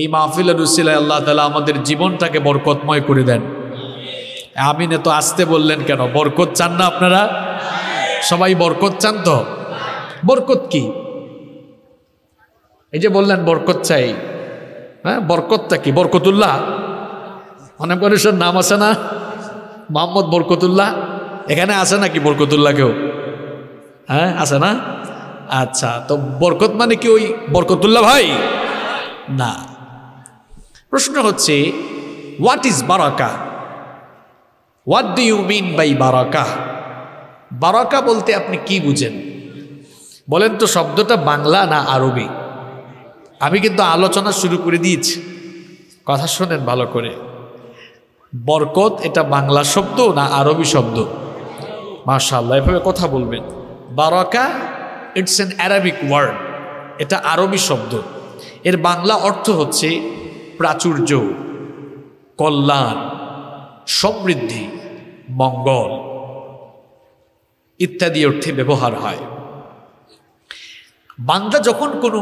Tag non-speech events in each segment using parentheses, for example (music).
এই মাহফিলের উসিলায় আল্লাহ তালা আমাদের জীবনটাকে বরকতময় করে দেন আমিন এত আসতে বললেন কেন বরকত চান না আপনারা সবাই বরকত চান তো বরকত কি এই যে বললেন বরকত চাই হ্যাঁ বরকতটা কি বরকতুল্লাহ অনেক মানুষের নাম আছে না মোহাম্মদ বরকতুল্লাহ এখানে আছে নাকি বরকতুল্লাহ কেউ হ্যাঁ আছে না আচ্ছা তো বরকত মানে কি ওই বরকতুল্লাহ ভাই না প্রশ্ন হচ্ছে হোয়াট ইজ বারাকা what do you mean by বারাকা বারাকা বলতে আপনি কি বুঝেন বলেন তো শব্দটা বাংলা না আরবি আমি কিন্তু আলোচনা শুরু করে দিয়েছি কথা শোনেন ভালো করে বরকত এটা বাংলা শব্দ না আরবি শব্দ মার্শাল্লাহ এভাবে কথা বলবেন বারাকা ইটস অ্যান অ্যারাবিক ওয়ার্ড এটা আরবি শব্দ এর বাংলা অর্থ হচ্ছে প্রাচুর্য কল্যাণ সমৃদ্ধি মঙ্গল ইত্যাদি অর্থে ব্যবহার হয় বান্দা যখন কোনো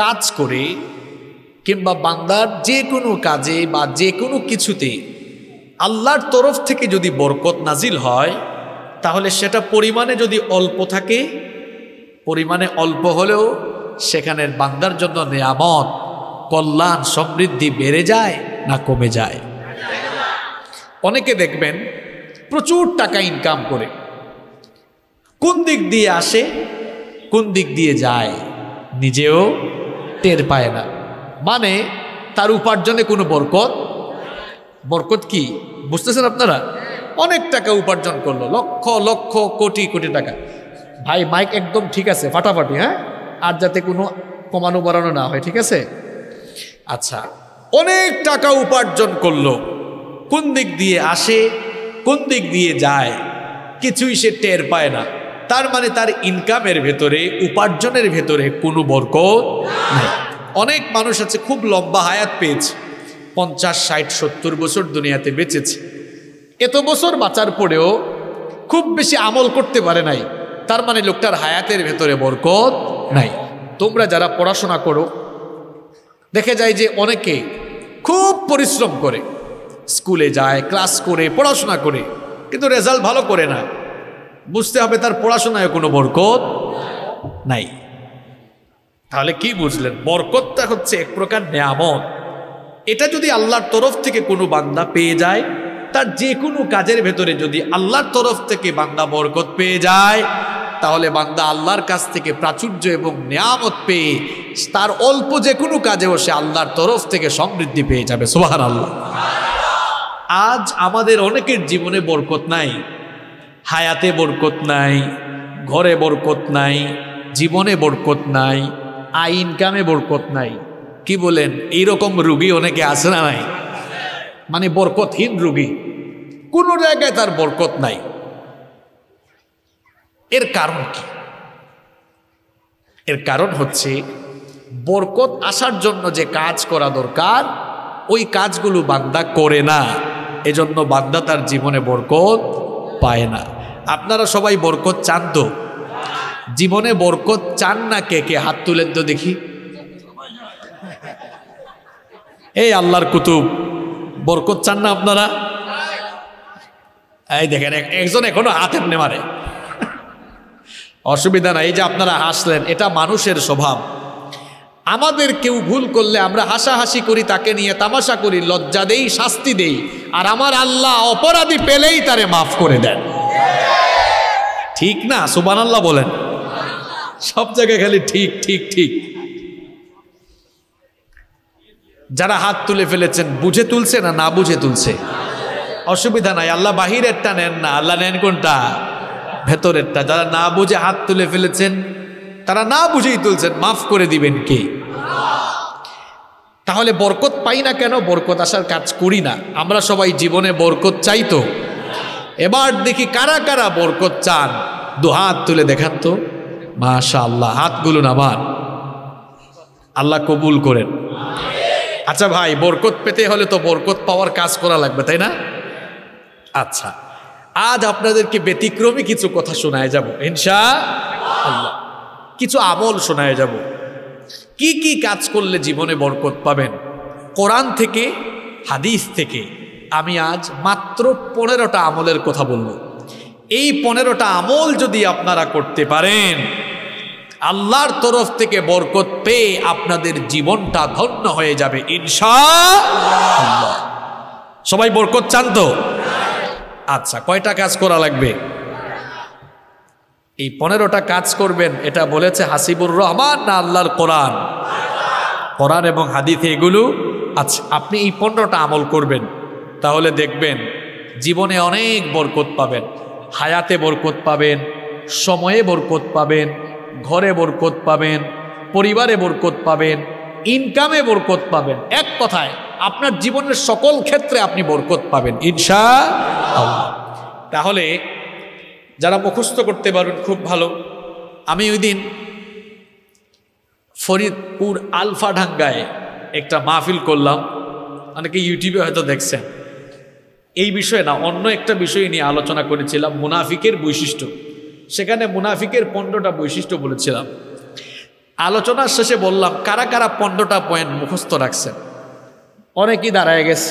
কাজ করে কিংবা বান্দার যে কোনো কাজে বা যে কোনো কিছুতে আল্লাহর তরফ থেকে যদি বরকত নাজিল হয় তাহলে সেটা পরিমাণে যদি অল্প থাকে পরিমাণে অল্প হলেও সেখানের বান্দার জন্য নিয়ামত কল্যাণ সমৃদ্ধি বেড়ে যায় না কমে যায় অনেকে দেখবেন প্রচুর টাকা ইনকাম করে কোন দিক দিয়ে আসে কোন দিক দিয়ে যায় নিজেও টের পায় না মানে তার উপার্জনে কোনো বরকত বরকত কি বুঝতেছেন আপনারা অনেক টাকা উপার্জন করলো লক্ষ লক্ষ কোটি কোটি টাকা ভাই মাইক একদম ঠিক আছে ফাটাফাটি হ্যাঁ আর যাতে কোনো কমানো বাড়ানো না হয় ঠিক আছে আচ্ছা অনেক টাকা উপার্জন করলো কোন দিক দিয়ে আসে কোন দিক দিয়ে যায় কিছুই সে টের পায় না তার মানে তার ইনকামের ভেতরে উপার্জনের ভেতরে কোনো বর্গ নেই অনেক মানুষ আছে খুব লম্বা হায়াত পেয়েছে পঞ্চাশ ষাট সত্তর বছর দুনিয়াতে বেঁচেছে এত বছর বাঁচার পরেও খুব বেশি আমল করতে পারে নাই তার মানে লোকটার হায়াতের ভেতরে বরকত নাই তোমরা যারা পড়াশোনা করো দেখা যায় যে অনেকে খুব পরিশ্রম করে স্কুলে যায় ক্লাস করে পড়াশোনা করে কিন্তু রেজাল্ট ভালো করে না বুঝতে হবে তার পড়াশোনায় কোনো বরকত নাই তাহলে কি বুঝলেন বরকতটা হচ্ছে এক প্রকার নিয়ামত এটা যদি আল্লাহর তরফ থেকে কোনো বান্দা পেয়ে যায় তার যে কোনো কাজের ভেতরে যদি আল্লাহর তরফ থেকে বান্দা বরকত পেয়ে যায় তাহলে বান্দা আল্লাহর কাছ থেকে প্রাচুর্য এবং নিয়ামত পেয়ে তার অল্প যে কোনো কাজেও সে আল্লাহর তরফ থেকে সমৃদ্ধি পেয়ে যাবে সোহার আল্লাহ আজ আমাদের অনেকের জীবনে বরকত নাই হায়াতে বরকত নাই ঘরে বরকত নাই জীবনে বরকত নাই আই ইনকামে বরকত নাই কি বলেন এইরকম রুগী অনেকে আছে না নাই মানে বরকতহীন রুগী কোনো জায়গায় তার বরকত নাই এর কারণ কি এর কারণ হচ্ছে বরকত আসার জন্য যে কাজ করা দরকার ওই কাজগুলো বান্দা করে না এজন্য বান্দা তার জীবনে বরকত পায় না আপনারা সবাই বরকত চান তো জীবনে বরকত চান না কে কে হাত তুলেন তো দেখি এই আল্লাহর কুতুব বরকত চান না আপনারা এই দেখেন একজন এখনো হাতের নেমারে অসুবিধা নাই এই যে আপনারা হাসলেন এটা মানুষের স্বভাব আমাদের কেউ ভুল করলে আমরা হাসাহাসি করি তাকে নিয়ে তামাশা করি লজ্জা দেই শাস্তি দেই আর আমার আল্লাহ অপরাধী পেলেই তারে মাফ করে দেন ঠিক না সুবান আল্লাহ বলেন সব জায়গায় খালি ঠিক ঠিক ঠিক যারা হাত তুলে ফেলেছেন বুঝে তুলছে না না বুঝে তুলছে অসুবিধা নাই আল্লাহ বাহিরেরটা নেন না আল্লাহ নেন কোনটা ভেতরেরটা যারা না বুঝে হাত তুলে ফেলেছেন তারা না বুঝেই তুলছেন মাফ করে দিবেন কে তাহলে বরকত পাই না কেন বরকত আসার কাজ করি না আমরা সবাই জীবনে বরকত চাই তো এবার দেখি কারা কারা বরকত চান দু হাত তুলে দেখান তো মাশা আল্লাহ হাতগুলো নামান আল্লাহ কবুল করেন আচ্ছা ভাই বরকত পেতে হলে তো বরকত পাওয়ার কাজ করা লাগবে তাই না আচ্ছা আজ আপনাদেরকে ব্যতিক্রমী কিছু কথা শোনায় যাব ইনশা আল্লাহ কিছু আমল শোনায় যাব কি কি কাজ করলে জীবনে বরকত পাবেন কোরআন থেকে হাদিস থেকে আমি আজ মাত্র পনেরোটা আমলের কথা বলব এই পনেরোটা আমল যদি আপনারা করতে পারেন আল্লাহর তরফ থেকে বরকত পেয়ে আপনাদের জীবনটা ধন্য হয়ে যাবে ইনশা সবাই বরকত চান তো আচ্ছা কয়টা কাজ করা লাগবে এই পনেরোটা কাজ করবেন এটা বলেছে হাসিবুর রহমান না আল্লাহর কোরআন কোরআন এবং হাদিতে এগুলো আচ্ছা আপনি এই পনেরোটা আমল করবেন তাহলে দেখবেন জীবনে অনেক বরকত পাবেন হায়াতে বরকত পাবেন সময়ে বরকত পাবেন ঘরে বরকত পাবেন পরিবারে বরকত পাবেন ইনকামে বরকত পাবেন এক কথায় আপনার জীবনের সকল ক্ষেত্রে আপনি বরকত পাবেন ইনশা তাহলে যারা মুখস্থ করতে পারবেন খুব ভালো আমি ওই দিন ফরিদপুর আলফাঢাঙ্গায় একটা মাহফিল করলাম অনেকে ইউটিউবে হয়তো দেখছেন এই বিষয়ে না অন্য একটা বিষয় নিয়ে আলোচনা করেছিলাম মুনাফিকের বৈশিষ্ট্য সেখানে মুনাফিকের পণ্যটা বৈশিষ্ট্য বলেছিলাম আলোচনার শেষে বললাম কারা কারা পণ্যটা পয়েন্ট মুখস্থ রাখছেন অনেকেই দাঁড়ায় গেছে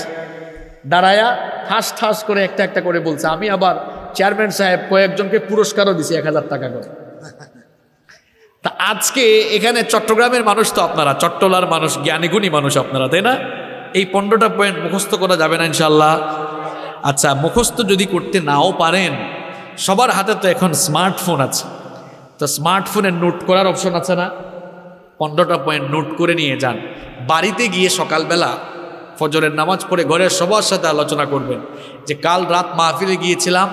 দাঁড়ায়া ঠাস ঠাস করে একটা একটা করে বলছে আমি আবার চেয়ারম্যান সাহেব কয়েকজনকে পুরস্কারও দিছি এক হাজার টাকা করে তা আজকে এখানে চট্টগ্রামের মানুষ তো আপনারা চট্টলার মানুষ জ্ঞানীগুণী মানুষ আপনারা তাই না এই পনেরোটা পয়েন্ট মুখস্থ করা যাবে না ইনশাল্লাহ আচ্ছা মুখস্থ যদি করতে নাও পারেন সবার হাতে তো এখন স্মার্টফোন আছে তো স্মার্টফোনে নোট করার অপশন আছে না পনেরোটা পয়েন্ট নোট করে নিয়ে যান বাড়িতে গিয়ে সকালবেলা ফজরের নামাজ পড়ে ঘরের সবার সাথে আলোচনা করবেন যে কাল রাত মাহফিলে গিয়েছিলাম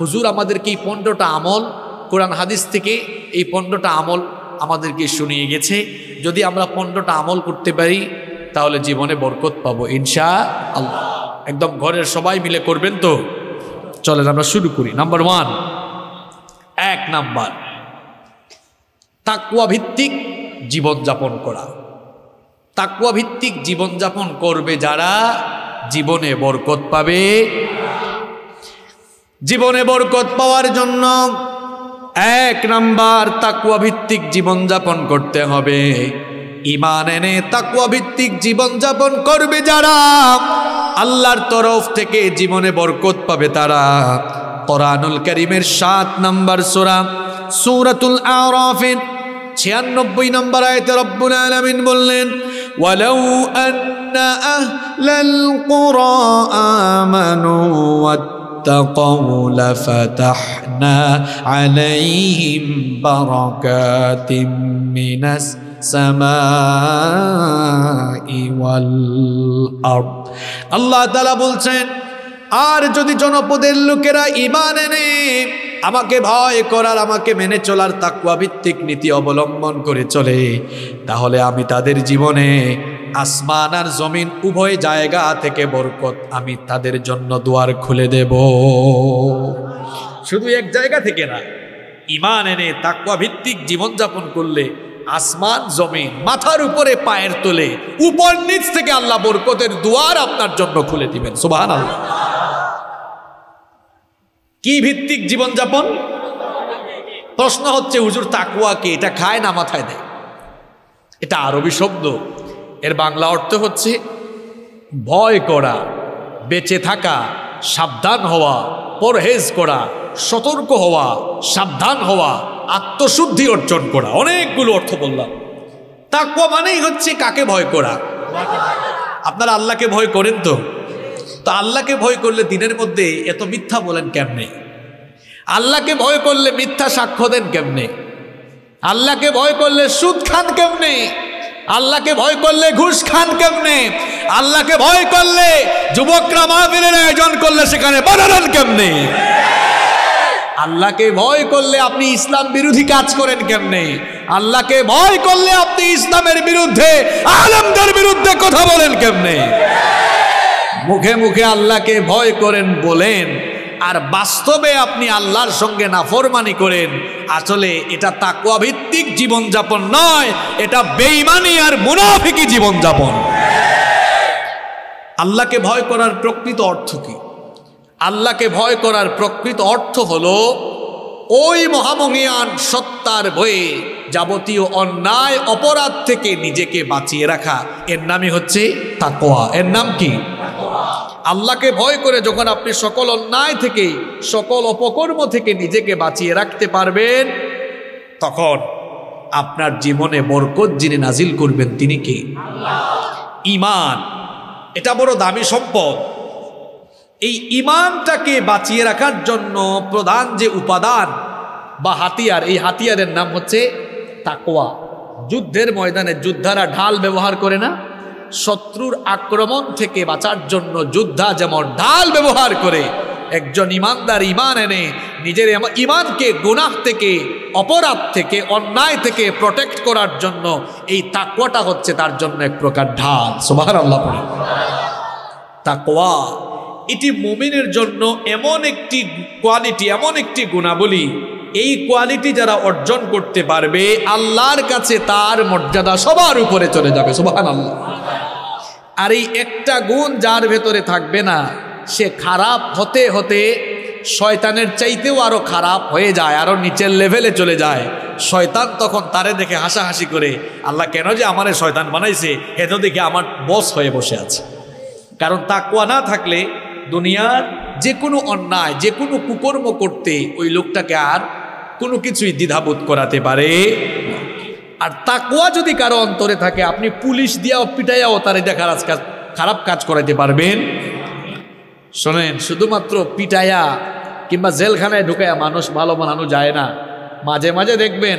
হুজুর আমাদেরকে এই পনেরোটা আমল কোরআন হাদিস থেকে এই পনেরোটা আমল আমাদেরকে শুনিয়ে গেছে যদি আমরা পনেরোটা আমল করতে পারি তাহলে জীবনে বরকত পাবো ইনশা আল্লাহ একদম ঘরের সবাই মিলে করবেন তো চলেন আমরা শুরু করি নাম্বার ওয়ান এক নাম্বার তাকুয়া ভিত্তিক জীবনযাপন করা তাকুয়াভিত্তিক জীবনযাপন করবে যারা জীবনে বরকত পাবে জীবনে বরকত পাওয়ার জন্য এক নাম্বার তাকুয়াভিত্তিক জীবনযাপন করতে হবে ইমান এনে তাকুয়াভিত্তিক জীবনযাপন করবে যারা আল্লাহর তরফ থেকে জীবনে বরকত পাবে তারা কোরআনুল করিমের সাত নাম্বার সোরা সৌরাতুল আরফের ছিয়ানব্বই নম্বর আয়তে রব্বুল আলমিন বললেন ولو أن أهل القرى آمنوا واتقوا لفتحنا عليهم بركات من السماء والأرض الله تعالى বলছেন আর যদি জনপদের লোকেরা ইমান এনে আমাকে ভয় করার আমাকে মেনে চলার তাকুয়া ভিত্তিক নীতি অবলম্বন করে চলে তাহলে আমি তাদের জীবনে আসমান আর জমিন উভয় জায়গা থেকে বরকত আমি তাদের জন্য দুয়ার খুলে দেব শুধু এক জায়গা থেকে না ইমান এনে তাকুয়া ভিত্তিক জীবনযাপন করলে আসমান জমিন মাথার উপরে পায়ের তোলে উপর নিচ থেকে আল্লাহ বরকতের দুয়ার আপনার জন্য খুলে দিবেন সুবাহ আল্লাহ কি ভিত্তিক জীবনযাপন প্রশ্ন হচ্ছে হুজুর তাকুয়া কে এটা খায় না মাথায় দেয় এটা আরবি শব্দ এর বাংলা অর্থ হচ্ছে ভয় করা বেঁচে থাকা সাবধান হওয়া পরহেজ করা সতর্ক হওয়া সাবধান হওয়া আত্মশুদ্ধি অর্জন করা অনেকগুলো অর্থ বললাম তাকুয়া মানেই হচ্ছে কাকে ভয় করা আপনারা আল্লাহকে ভয় করেন তো তো আল্লাহকে ভয় করলে দিনের মধ্যে এত মিথ্যা বলেন কেমনে আল্লাহকে ভয় করলে মিথ্যা সাক্ষ্য দেন কেমনে আল্লাহকে ভয় করলে সুদ খান কেমনে আল্লাহকে ভয় করলে ঘুষ খান কেমনে আল্লাহকে ভয় করলে যুবকরা মাহবিলের আয়োজন করলে সেখানে বানালেন কেমনে আল্লাহকে ভয় করলে আপনি ইসলাম বিরোধী কাজ করেন কেমনে আল্লাহকে ভয় করলে আপনি ইসলামের বিরুদ্ধে আলমদের বিরুদ্ধে কথা বলেন কেমনে মুখে মুখে আল্লাহকে ভয় করেন বলেন আর বাস্তবে আপনি আল্লাহর সঙ্গে নাফরমানি করেন আসলে এটা তাকুয়া ভিত্তিক জীবনযাপন নয় এটা বেইমানি আর মুনাফিকি জীবনযাপন আল্লাহকে ভয় করার প্রকৃত অর্থ কি আল্লাহকে ভয় করার প্রকৃত অর্থ হল ওই মহামহিয়ান সত্তার বয়ে যাবতীয় অন্যায় অপরাধ থেকে নিজেকে বাঁচিয়ে রাখা এর নামই হচ্ছে তাকোয়া এর নাম কি আল্লাহকে ভয় করে যখন আপনি সকল অন্যায় থেকে সকল অপকর্ম থেকে নিজেকে বাঁচিয়ে রাখতে পারবেন তখন আপনার জীবনে বরকত যিনি নাজিল করবেন তিনি কি ইমান এটা বড় দামি সম্পদ এই ইমানটাকে বাঁচিয়ে রাখার জন্য প্রধান যে উপাদান বা হাতিয়ার এই হাতিয়ারের নাম হচ্ছে তাকোয়া যুদ্ধের ময়দানে যুদ্ধারা ঢাল ব্যবহার করে না শত্রুর আক্রমণ থেকে বাঁচার জন্য যোদ্ধা যেমন ঢাল ব্যবহার করে একজন ইমানদার ইমান এনে নিজের ইমানকে গুনাহ থেকে অপরাধ থেকে অন্যায় থেকে প্রোটেক্ট করার জন্য এই তাকোয়াটা হচ্ছে তার জন্য এক প্রকার ঢাল সোভার আল্লাহ পড়ে এটি মুমিনের জন্য এমন একটি কোয়ালিটি এমন একটি গুণাবলী এই কোয়ালিটি যারা অর্জন করতে পারবে আল্লাহর কাছে তার মর্যাদা সবার উপরে চলে যাবে সোহান আল্লাহ আর এই একটা গুণ যার ভেতরে থাকবে না সে খারাপ হতে হতে শয়তানের চাইতেও আরও খারাপ হয়ে যায় আরও নিচের লেভেলে চলে যায় শয়তান তখন তারে দেখে হাসাহাসি করে আল্লাহ কেন যে আমারে শয়তান বানাইছে এত দেখে আমার বস হয়ে বসে আছে কারণ তাকুয়া না থাকলে দুনিয়ার যে কোনো অন্যায় যে কোনো কুকর্ম করতে ওই লোকটাকে আর কোনো কিছুই দ্বিধাবোধ করাতে পারে আর তাকুয়া যদি কারো অন্তরে থাকে আপনি পুলিশ দিয়াও পিটাইয়াও তারে দেখার আজ কাজ খারাপ কাজ করাইতে পারবেন শোনেন শুধুমাত্র পিটায়া কিংবা জেলখানায় ঢুকাইয়া মানুষ ভালো বানানো যায় না মাঝে মাঝে দেখবেন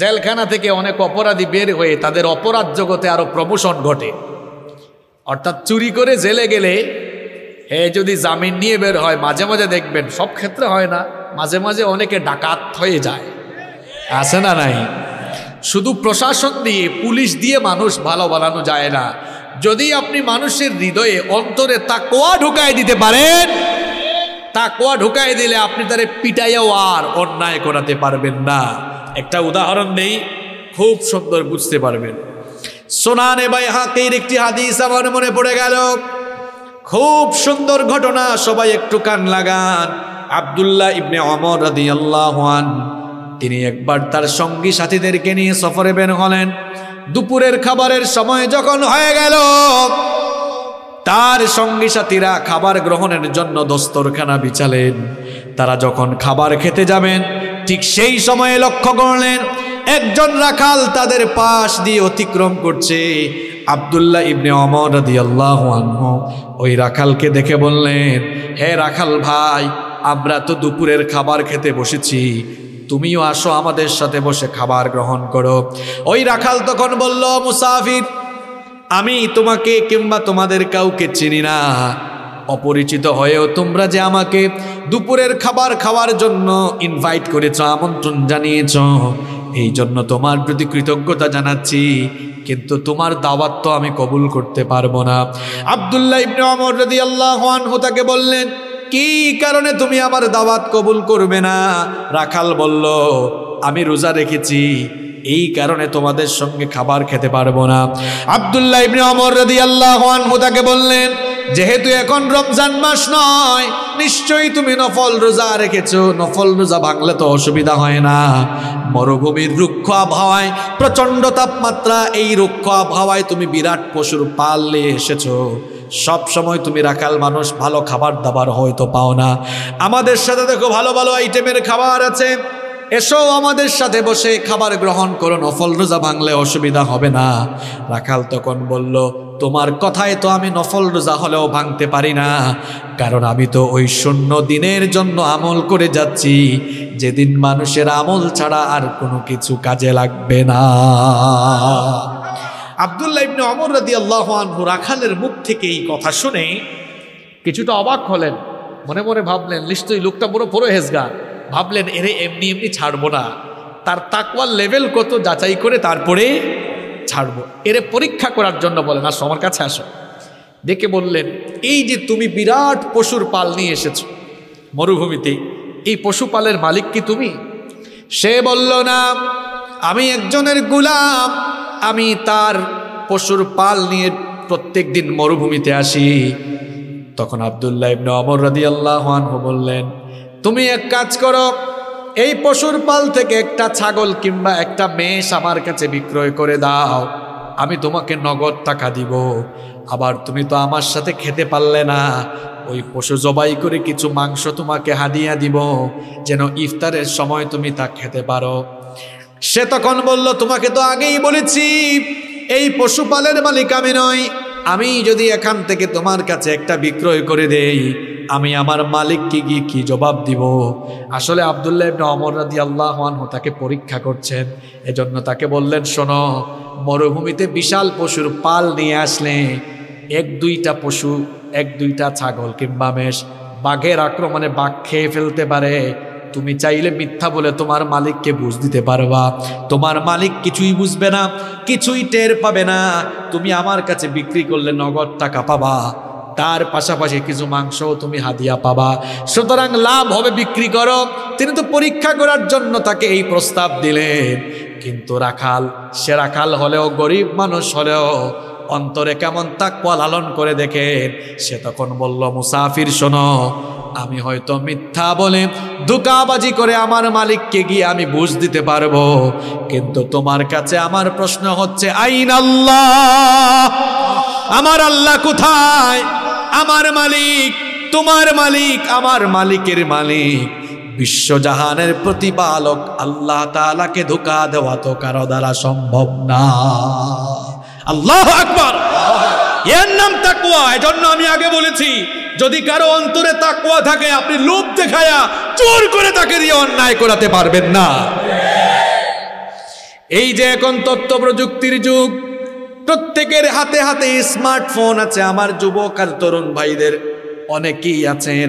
জেলখানা থেকে অনেক অপরাধী বের হয়ে তাদের অপরাধ জগতে আরও প্রমোশন ঘটে অর্থাৎ চুরি করে জেলে গেলে হে যদি জামিন নিয়ে বের হয় মাঝে মাঝে দেখবেন সব ক্ষেত্রে হয় না মাঝে মাঝে অনেকে ডাকাত হয়ে যায় আছে না নাই শুধু প্রশাসন দিয়ে পুলিশ দিয়ে মানুষ ভালো বানানো যায় না যদি আপনি মানুষের হৃদয়ে অন্তরে তা কোয়া ঢুকাই দিতে পারেন তা কোয়া ঢুকাই দিলে আপনি তারে পিটাইয়াও আর অন্যায় করাতে পারবেন না একটা উদাহরণ নেই খুব সুন্দর বুঝতে পারবেন সোনানে বাই হাতের একটি হাদিস আমার মনে পড়ে গেল খুব সুন্দর ঘটনা সবাই একটু কান লাগান আবদুল্লাহ ইবনে অমর আদি আল্লাহান তিনি একবার তার সঙ্গী সাথীদেরকে নিয়ে সফরে বের হলেন দুপুরের খাবারের সময় যখন হয়ে গেল তার সঙ্গী সাথীরা খাবার গ্রহণের জন্য দস্তরখানা বিচালেন তারা যখন খাবার খেতে যাবেন ঠিক সেই সময়ে লক্ষ্য করলেন একজন রাখাল তাদের পাশ দিয়ে অতিক্রম করছে আবদুল্লাহ ইবনে অমর রাদি আল্লাহ ওই রাখালকে দেখে বললেন হে রাখাল ভাই আমরা তো দুপুরের খাবার খেতে বসেছি তুমিও আসো আমাদের সাথে বসে খাবার গ্রহণ করো ওই রাখাল তখন বলল মুসাফির আমি তোমাকে কিংবা তোমাদের কাউকে চিনি না অপরিচিত হয়েও তোমরা যে আমাকে দুপুরের খাবার খাওয়ার জন্য ইনভাইট করেছ আমন্ত্রণ জানিয়েছ এই জন্য তোমার প্রতি কৃতজ্ঞতা জানাচ্ছি কিন্তু তোমার দাওয়াত তো আমি কবুল করতে পারবো না আবদুল্লাহ ইবনে অমর রদি আল্লাহ তাকে বললেন কি কারণে তুমি আমার দাওয়াত কবুল করবে না রাখাল বলল আমি রোজা রেখেছি এই কারণে তোমাদের সঙ্গে খাবার খেতে পারবো না আবদুল্লাহ ইবনে অমর রদি আল্লাহ তাকে বললেন যেহেতু এখন রমজান মাস নয় নিশ্চয়ই তুমি নফল রোজা রেখেছ নফল রোজা ভাঙলে তো অসুবিধা হয় না মরুভূমির রুক্ষ আবহাওয়ায় প্রচণ্ড তাপমাত্রা এই রুক্ষ আবহাওয়ায় তুমি বিরাট পশুর পাললে এসেছ সব সময় তুমি রাখাল মানুষ ভালো খাবার দাবার হয়তো পাও না আমাদের সাথে দেখো ভালো ভালো আইটেমের খাবার আছে এসো আমাদের সাথে বসে খাবার গ্রহণ করো নফল রোজা ভাঙলে অসুবিধা হবে না রাখাল তখন বলল তোমার কথায় তো আমি নফল রোজা হলেও ভাঙতে পারি না কারণ আমি তো ওই শূন্য দিনের জন্য আমল করে যাচ্ছি যেদিন মানুষের আমল ছাড়া আর কোনো কিছু কাজে লাগবে না আবদুল্লাহ ইবনে অমর আল্লাহ আনহু রাখালের মুখ থেকে এই কথা শুনে কিছুটা অবাক হলেন মনে মনে ভাবলেন নিশ্চয়ই লোকটা বড় পরহেজগার ভাবলেন এরে এমনি এমনি ছাড়বো না তার তাকওয়ার লেভেল কত যাচাই করে তারপরে ছাড়বো এরে পরীক্ষা করার জন্য বলেন আসো আমার কাছে আসো দেখে বললেন এই যে তুমি বিরাট পশুর পাল নিয়ে এসেছো মরুভূমিতে এই পশুপালের মালিক কি তুমি সে বলল না আমি একজনের গুলাম আমি তার পশুর পাল নিয়ে প্রত্যেক দিন মরুভূমিতে আসি তখন আবদুল্লাহ ইবনে অমর রাদিয়াল্লাহু আনহু বললেন তুমি এক কাজ করো এই পশুর পাল থেকে একটা ছাগল কিংবা একটা মেষ আমার কাছে বিক্রয় করে দাও আমি তোমাকে নগদ টাকা দিব আবার তুমি তো আমার সাথে খেতে পারলে না ওই পশু জবাই করে কিছু মাংস তোমাকে হাদিয়া দিব যেন ইফতারের সময় তুমি তা খেতে পারো সে তখন বলল তোমাকে তো আগেই বলেছি এই পশুপালের মালিক আমি নই আমি যদি এখান থেকে তোমার কাছে একটা বিক্রয় করে দেই আমি আমার মালিককে গিয়ে কি জবাব দিব আসলে আবদুল্লাহ ইবনে অমর রাদি আল্লাহান তাকে পরীক্ষা করছেন এজন্য তাকে বললেন শোনো মরুভূমিতে বিশাল পশুর পাল নিয়ে আসলে এক দুইটা পশু এক দুইটা ছাগল কিংবা মেষ বাঘের আক্রমণে বাঘ খেয়ে ফেলতে পারে তুমি চাইলে মিথ্যা বলে তোমার মালিককে বুঝ দিতে পারবা তোমার মালিক কিছুই বুঝবে না কিছুই টের পাবে না তুমি আমার কাছে বিক্রি করলে নগদ টাকা পাবা তার পাশাপাশি কিছু মাংসও তুমি হাদিয়া পাবা সুতরাং লাভ হবে বিক্রি করো তিনি তো পরীক্ষা করার জন্য তাকে এই প্রস্তাব দিলেন কিন্তু রাখাল সে রাখাল হলেও গরিব মানুষ হলেও অন্তরে কেমন তাক লালন করে দেখেন সে তখন বলল মুসাফির শোনো আমি হয়তো মিথ্যা বলে দুকাবাজি করে আমার মালিককে গিয়ে আমি বুঝ দিতে পারবো কিন্তু তোমার কাছে আমার প্রশ্ন হচ্ছে আইন আল্লাহ আমার আল্লাহ কোথায় আমার মালিক তোমার মালিক আমার মালিকের মালিক বিশ্বজাহানের প্রতিপালক আল্লাহ তালাকে ধোকা দেওয়া তো কারো দ্বারা সম্ভব না আল্লাহ আকবর এর নাম তাকুয়া এজন্য আমি আগে বলেছি যদি কারো অন্তরে তাকুয়া থাকে আপনি লোভ দেখায়া চোর করে তাকে দিয়ে অন্যায় করাতে পারবেন না এই যে এখন তথ্য প্রযুক্তির যুগ প্রত্যেকের হাতে হাতে স্মার্টফোন আছে আমার যুবক আর তরুণ ভাইদের অনেকেই আছেন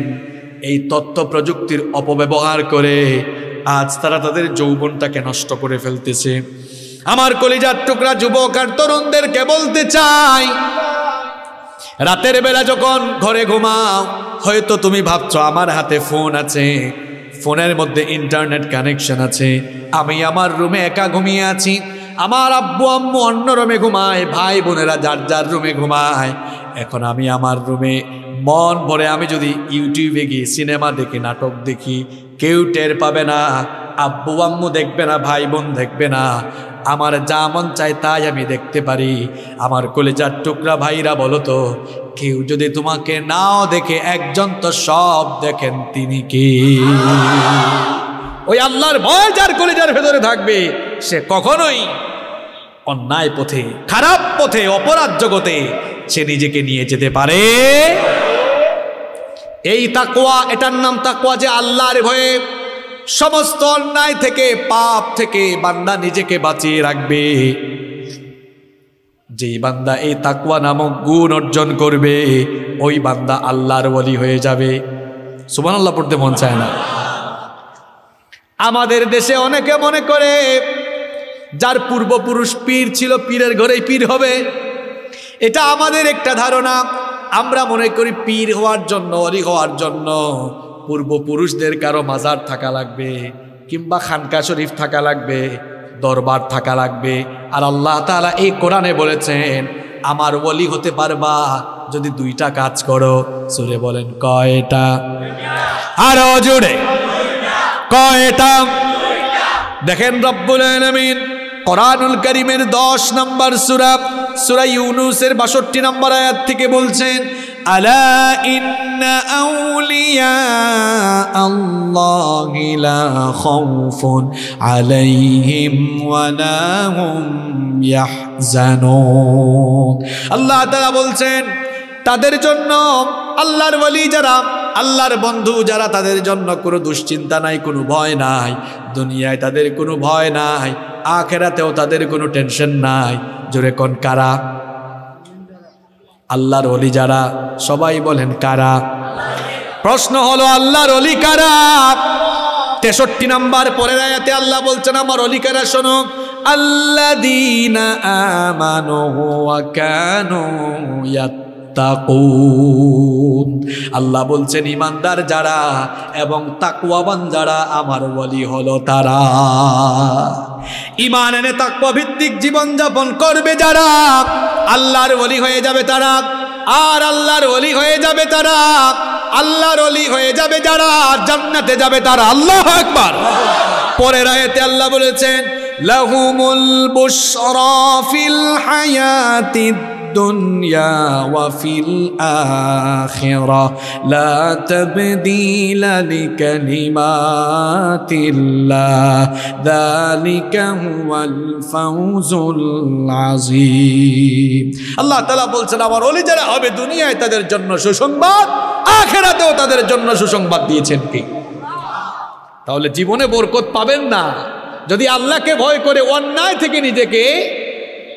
এই তথ্য প্রযুক্তির অপব্যবহার করে আজ তারা তাদের যৌবনটাকে নষ্ট করে ফেলতেছে আমার কলিজার টুকরা যুবক আর তরুণদেরকে বলতে চাই রাতের বেলা যখন ঘরে ঘুমাও হয়তো তুমি ভাবছো আমার হাতে ফোন আছে ফোনের মধ্যে ইন্টারনেট কানেকশন আছে আমি আমার রুমে একা ঘুমিয়ে আছি আমার আব্বু আম্মু অন্য রুমে ঘুমায় ভাই বোনেরা যার যার রুমে ঘুমায় এখন আমি আমার রুমে মন ভরে আমি যদি ইউটিউবে গিয়ে সিনেমা দেখি নাটক দেখি কেউ টের পাবে না আব্বু আম্মু দেখবে না ভাই বোন দেখবে না আমার যা মন চায় তাই আমি দেখতে পারি আমার কলেজার টুকরা ভাইরা বলো তো কেউ যদি তোমাকে নাও দেখে একজন তো সব দেখেন তিনি কি ওই আল্লাহর ভয় যার কলেজার ভেতরে থাকবে সে কখনোই অন্যায় পথে খারাপ পথে অপরাধ জগতে সে নিজেকে নিয়ে যেতে পারে এই তাকোয়া এটার নাম তাকোয়া যে আল্লাহর ভয়ে সমস্ত অন্যায় থেকে পাপ থেকে বান্দা নিজেকে বাঁচিয়ে রাখবে যেই বান্দা এই তাকুয়া নামক গুণ অর্জন করবে ওই বান্দা আল্লাহর বলি হয়ে যাবে সুবান আল্লাহ পড়তে মন চায় না আমাদের দেশে অনেকে মনে করে যার পূর্বপুরুষ পীর ছিল পীরের ঘরেই পীর হবে এটা আমাদের একটা ধারণা আমরা মনে করি পীর হওয়ার জন্য অলি হওয়ার জন্য পূর্বপুরুষদের কারো মাজার থাকা লাগবে কিংবা খানকা শরীফ থাকা লাগবে দরবার থাকা লাগবে আর আল্লাহ তালা এই কোরআনে বলেছেন আমার অলি হতে পারবা যদি দুইটা কাজ করো সুরে বলেন কয়টা আর অজুড়ে কয়টা দেখেন রব্বুল আলমিন কোরআনুল করিমের দশ নম্বর সুরা সুরা ইউনুসের বাষট্টি নম্বর আয়াত থেকে বলছেন আলা ইন্না আউলিয়া আলাইহিম আল্লাহ বলছেন তাদের জন্য আল্লাহর বলি যারা আল্লাহর বন্ধু যারা তাদের জন্য কোনো দুশ্চিন্তা নাই কোনো ভয় নাই দুনিয়ায় তাদের কোনো ভয় নাই আখেরাতেও তাদের কোনো টেনশন নাই জোরে কন কারা আল্লাহর অলি যারা সবাই বলেন কারা প্রশ্ন হলো আল্লাহর অলি কারা তেষট্টি নাম্বার পরে আয়াতে আল্লাহ বলছেন আমার অলি কারা শোনো আল্লাহ দিনা মুত্তাকুন আল্লাহ বলছেন ইমানদার যারা এবং তাকুয়াবান যারা আমার বলি হলো তারা ইমান এনে তাকুয়া ভিত্তিক জীবনযাপন করবে যারা আল্লাহর বলি হয়ে যাবে তারা আর আল্লাহর অলি হয়ে যাবে তারা আল্লাহর অলি হয়ে যাবে যারা জান্নাতে যাবে তারা আল্লাহ একবার পরের রায়েতে আল্লাহ বলেছেন লহুমুল বুশরা ফিল হায়াতিদ الدنيا وفي الآخرة لا تبديل لكلمات الله ذلك هو الفوز العظيم الله تعالى বলছেন আমার ওলি যারা হবে দুনিয়ায় তাদের জন্য সুসংবাদ আখেরাতেও তাদের জন্য সুসংবাদ দিয়েছেন কি তাহলে জীবনে বরকত পাবেন না যদি আল্লাহকে ভয় করে অন্যায় থেকে নিজেকে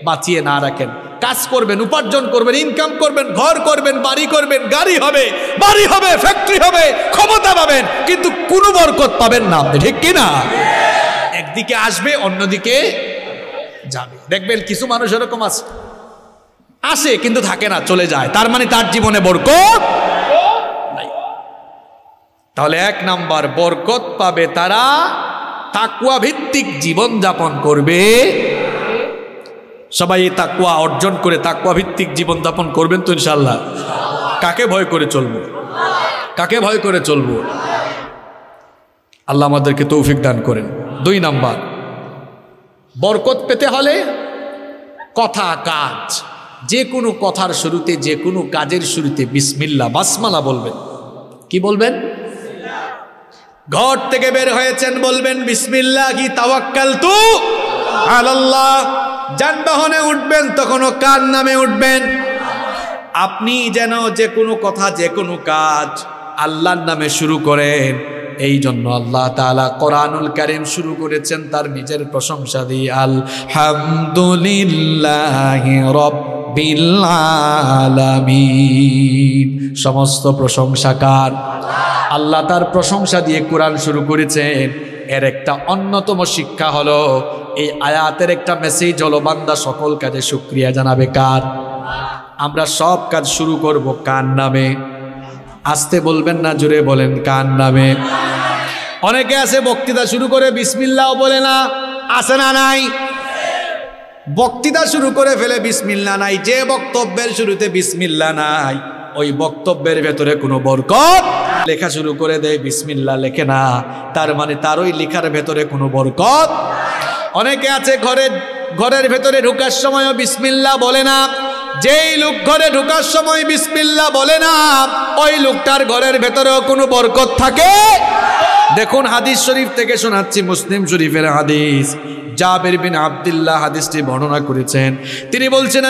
বাঁচিয়ে না রাখেন কাজ করবেন উপার্জন করবেন ইনকাম করবেন ঘর করবেন বাড়ি করবেন গাড়ি হবে বাড়ি হবে ফ্যাক্টরি হবে ক্ষমতা পাবেন কিন্তু কোনো বরকত পাবেন না ঠিক কিনা একদিকে আসবে অন্যদিকে যাবে দেখবেন কিছু মানুষ এরকম আছে আসে কিন্তু থাকে না চলে যায় তার মানে তার জীবনে বরকত নাই তাহলে এক নাম্বার বরকত পাবে তারা তাকুয়া ভিত্তিক জীবন যাপন করবে সবাই এই তাকুয়া অর্জন করে তাকুয়া ভিত্তিক জীবনযাপন করবেন তো ইনশাল্লাহ কাকে ভয় করে চলবো কাকে ভয় করে চলবো আল্লাহ আমাদেরকে তৌফিক দান করেন দুই নাম্বার বরকত পেতে হলে কথা কাজ যে কোনো কথার শুরুতে যে কোনো কাজের শুরুতে বিসমিল্লা বাসমালা বলবেন কি বলবেন ঘর থেকে বের হয়েছেন বলবেন বিসমিল্লা কি তাওয়াক্কাল তু আল্লাহ যানবাহনে উঠবেন তখনও কার নামে উঠবেন আপনি যেন যে কোনো কথা যে কোনো কাজ আল্লাহর নামে শুরু করেন এই জন্য আল্লাহ তালা কোরআনুল কারিম শুরু করেছেন তার নিজের প্রশংসা দিয়ে আলহামদুলিল্লাহ রব্বিল্লালামিন সমস্ত প্রশংসাকার আল্লাহ তার প্রশংসা দিয়ে কোরআন শুরু করেছেন এর একটা অন্যতম শিক্ষা হলো এই আয়াতের একটা মেসেজ হলো বান্দা সকল কাজে সুক্রিয়া জানাবে কার আমরা সব কাজ শুরু করব কার নামে আসতে বলবেন না জুড়ে বলেন কার নামে অনেকে আছে বক্তৃতা শুরু করে বিসমিল্লাও বলে না আসে না নাই বক্তৃতা শুরু করে ফেলে বিসমিল্লা নাই যে বক্তব্যের শুরুতে বিসমিল্লা নাই ওই বক্তব্যের ভেতরে কোনো বরকত লেখা শুরু করে দেয় বিসমিল্লা লেখে না তার মানে তার ওই লেখার ভেতরে কোনো বরকত অনেকে আছে ঘরে ঘরের ভেতরে ঢুকার সময়ও বিসমিল্লা বলে না যেই লোক ঘরে ঢুকার সময় বিসমিল্লা বলে না ওই লোকটার ঘরের ভেতরেও কোনো বরকত থাকে দেখুন হাদিস শরীফ থেকে শোনাচ্ছি মুসলিম শরীফের হাদিস জাবির বিন আবদুল্লাহ হাদিসটি বর্ণনা করেছেন তিনি বলছেন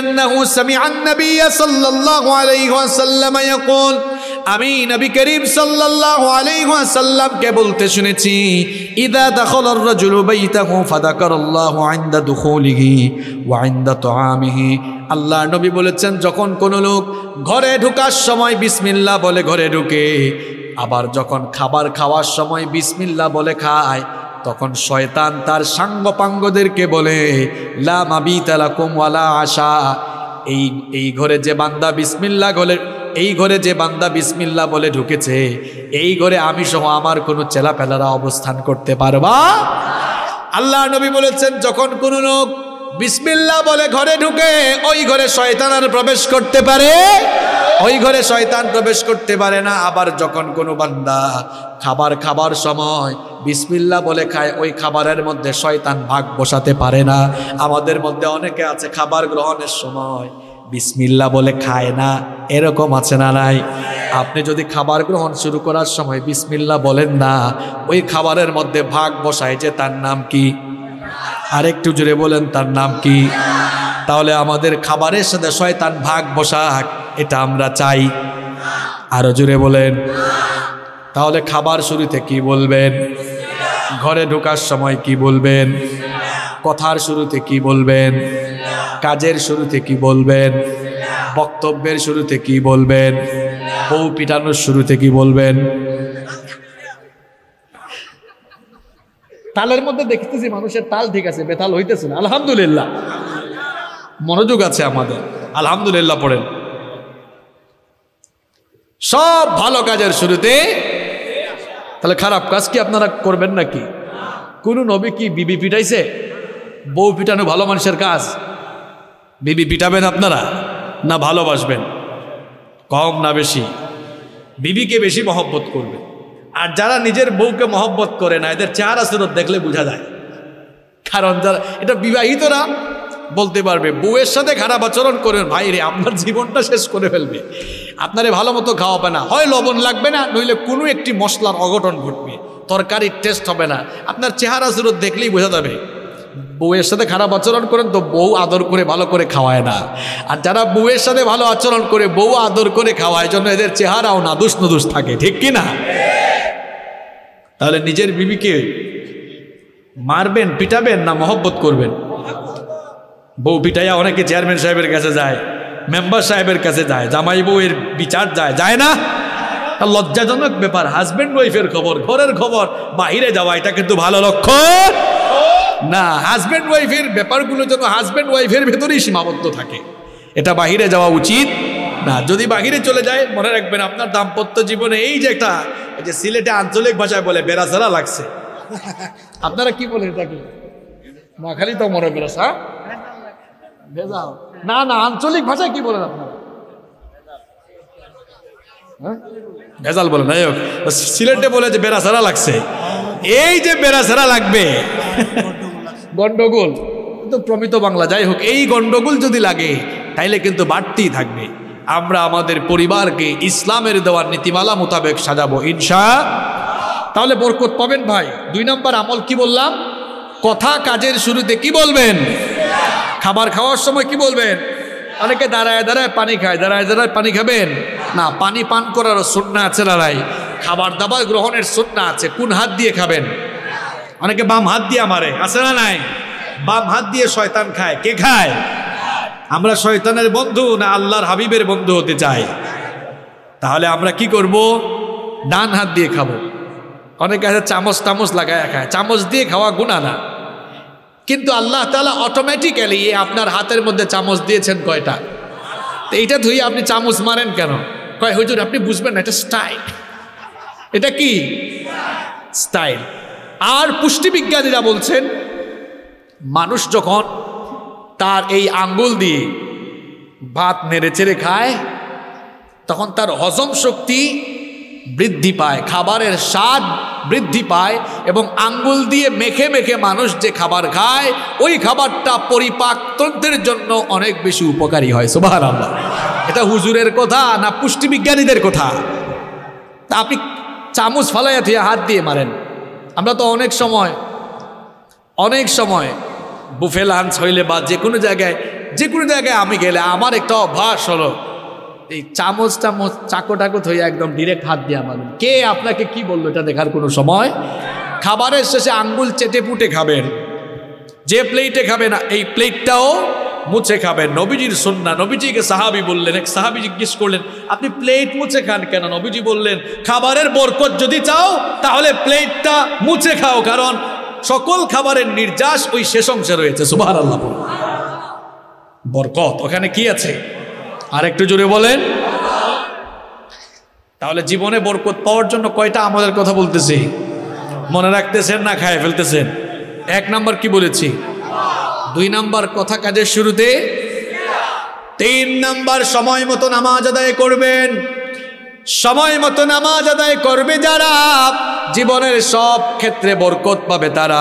আমি নবী করিম সাল্লাল্লাহু আলাইহি কে বলতে শুনেছি ইদা দাখালার রাজুলু বাইতাহু ফাযাকারাল্লাহু ইনদা দুখুলিহি ওয়া ইনদা তুআমিহি আল্লাহ নবী বলেছেন যখন কোন লোক ঘরে ঢুকার সময় বিসমিল্লাহ বলে ঘরে ঢুকে আবার যখন খাবার খাওয়ার সময় বিসমিল্লা বলে খায় তখন শয়তান তার সাঙ্গপাঙ্গদেরকে বলে লা মাবি আশা এই এই ঘরে যে বান্দা বিসমিল্লা ঘরে এই ঘরে যে বান্দা বিসমিল্লা বলে ঢুকেছে এই ঘরে আমি সহ আমার কোনো চেলাপেলারা অবস্থান করতে পারবা আল্লাহ নবী বলেছেন যখন কোন লোক বিসমিল্লা বলে ঘরে ঢুকে ওই ঘরে শয়তান আর প্রবেশ করতে পারে ওই ঘরে শয়তান প্রবেশ করতে পারে না আবার যখন কোনো বান্দা খাবার খাবার সময় বিসমিল্লা বলে খায় ওই খাবারের মধ্যে শয়তান ভাগ বসাতে পারে না আমাদের মধ্যে অনেকে আছে খাবার গ্রহণের সময় বিসমিল্লা বলে খায় না এরকম আছে না নাই আপনি যদি খাবার গ্রহণ শুরু করার সময় বিসমিল্লা বলেন না ওই খাবারের মধ্যে ভাগ বসায় যে তার নাম কি আরেকটু জুড়ে বলেন তার নাম কি তাহলে আমাদের খাবারের সাথে শয়তান ভাগ বসাক এটা আমরা চাই আরো জুড়ে বলেন তাহলে খাবার শুরুতে কি বলবেন ঘরে ঢোকার সময় কি বলবেন কথার শুরুতে কি বলবেন কাজের শুরুতে কি বলবেন বক্তব্যের শুরুতে কি বলবেন বউ পিটানোর শুরুতে কি বলবেন তালের মধ্যে দেখতেছি মানুষের তাল ঠিক আছে বেতাল হইতেছে না আলহামদুলিল্লাহ মনোযোগ আছে আমাদের আলহামদুলিল্লাহ পড়েন সব ভালো কাজের শুরুতে তাহলে খারাপ কাজ কি আপনারা করবেন নাকি কোনো নবী কি বিবি পিটাইছে বউ পিটানো ভালো মানুষের কাজ বিবি পিটাবেন আপনারা না ভালোবাসবেন কম না বেশি বিবিকে বেশি মহব্বত করবে আর যারা নিজের বউকে মহব্বত করে না এদের চেহারা সুরত দেখলে বোঝা যায় কারণ যারা এটা বিবাহিতরা বলতে পারবে বউয়ের সাথে খারাপ আচরণ করেন ভাইরে আপনার জীবনটা শেষ করে ফেলবে আপনারে ভালো মতো খাওয়াবে না হয় লবণ লাগবে না নইলে কোনো একটি মশলার অঘটন ঘটবে তরকারির টেস্ট হবে না আপনার চেহারা জুরত দেখলেই বোঝা যাবে বউয়ের সাথে খারাপ আচরণ করেন তো বউ আদর করে ভালো করে খাওয়ায় না আর যারা বউয়ের সাথে ভালো আচরণ করে বউ আদর করে খাওয়ায় জন্য এদের চেহারাও না দুষ থাকে ঠিক কি না তাহলে নিজের বিবিকে মারবেন পিটাবেন না মহব্বত করবেন বউ পিটাইয়া অনেকে চেয়ারম্যান সাহেবের কাছে যায় মেম্বার সাহেবের কাছে যায় জামাই বউয়ের বিচার যায় যায় না লজ্জাজনক ব্যাপার হাজব্যান্ড ওয়াইফের খবর ঘরের খবর বাহিরে যাওয়া এটা কিন্তু ভালো লক্ষ্য না হাজব্যান্ড ওয়াইফের ব্যাপারগুলো যেন হাজব্যান্ড ওয়াইফের ভেতরেই সীমাবদ্ধ থাকে এটা বাহিরে যাওয়া উচিত না যদি বাহিরে চলে যায় মনে রাখবেন আপনার দাম্পত্য জীবনে এই যে একটা যে সিলেটে আঞ্চলিক ভাষায় বলে বেড়া লাগছে (laughs) আপনারা কি বলেন এটাকে নোয়াখালী তো মনে বেড়াচা ভেজাল না না আঞ্চলিক ভাষায় কি বলেন আপনার হ্যাঁ? ভেজাল বলে না সিলেটে বলে যে বেড়াছাড়া লাগছে এই যে বেড়াছাড়া লাগবে গন্ডগোল তো প্রমিত বাংলা যাই হোক এই গন্ডগোল যদি লাগে তাইলে কিন্তু বাড়তি থাকবে আমরা আমাদের পরিবারকে ইসলামের দেওয়ার নীতিমালা মোতাবেক সাজাবো ইনসা তাহলে বরকত পাবেন ভাই দুই নম্বর আমল কি বললাম কথা কাজের শুরুতে কি বলবেন খাবার খাওয়ার সময় কি বলবেন অনেকে দাঁড়ায় দাঁড়ায় পানি খায় দাঁড়ায় দাঁড়ায় পানি খাবেন না পানি পান করারও সুন্না আছে দাঁড়াই খাবার দাবার গ্রহণের সুন্না আছে কোন হাত দিয়ে খাবেন অনেকে বাম হাত দিয়ে মারে আছে না নাই বাম হাত দিয়ে শয়তান খায় কে খায় আমরা শয়তানের বন্ধু না আল্লাহর হাবিবের বন্ধু হতে চাই তাহলে আমরা কি করব ডান হাত দিয়ে খাবো অনেকে আছে চামচ টামচ লাগায় খায় চামচ দিয়ে খাওয়া গুণা না কিন্তু আল্লাহ তালা অটোমেটিক্যালি আপনার হাতের মধ্যে চামচ দিয়েছেন কয়টা তো এইটা ধুয়ে আপনি চামচ মারেন কেন কয় হুজুর আপনি বুঝবেন না এটা স্টাইল এটা কি স্টাইল আর পুষ্টিবিজ্ঞানীরা বলছেন মানুষ যখন তার এই আঙ্গুল দিয়ে ভাত নেড়ে চেড়ে খায় তখন তার হজম শক্তি বৃদ্ধি পায় খাবারের স্বাদ বৃদ্ধি পায় এবং আঙ্গুল দিয়ে মেখে মেখে মানুষ যে খাবার খায় ওই খাবারটা পরিপাকতন্ত্রের জন্য অনেক বেশি উপকারী হয় সুবাহ আল্লাহ এটা হুজুরের কথা না পুষ্টিবিজ্ঞানীদের কথা তা আপনি চামচ ফালাইয়া থেকে হাত দিয়ে মারেন আমরা তো অনেক সময় অনেক সময় বুফে লাঞ্চ হইলে বা যে কোনো জায়গায় যে কোনো জায়গায় আমি গেলে আমার একটা অভ্যাস হলো এই চামচ টামচ চাকো টাকো হয়ে একদম ডিরেক্ট হাত দিয়ে আমাদের কে আপনাকে কি বললো এটা দেখার কোনো সময় খাবারের শেষে আঙ্গুল চেটে পুটে খাবেন যে প্লেটে খাবে না এই প্লেটটাও মুছে খাবেন নবীজির সন্না নবীজিকে সাহাবি বললেন এক সাহাবি জিজ্ঞেস করলেন আপনি প্লেট মুছে খান কেন নবীজি বললেন খাবারের বরকত যদি চাও তাহলে প্লেটটা মুছে খাও কারণ সকল খাবারের নির্যাস ওই শেষ অংশে রয়েছে সুবাহ আল্লাহ বরকত ওখানে কি আছে আর একটু জোরে বলেন তাহলে জীবনে বরকত পাওয়ার জন্য কয়টা আমাদের কথা বলতেছি মনে রাখতেছেন না খায় ফেলতেছেন এক নাম্বার কি বলেছি দুই নাম্বার কথা কাজের শুরুতে তিন নাম্বার সময় মতো নামাজ আদায় করবেন সময় মতো নামাজ আদায় করবে যারা জীবনের সব ক্ষেত্রে বরকত পাবে তারা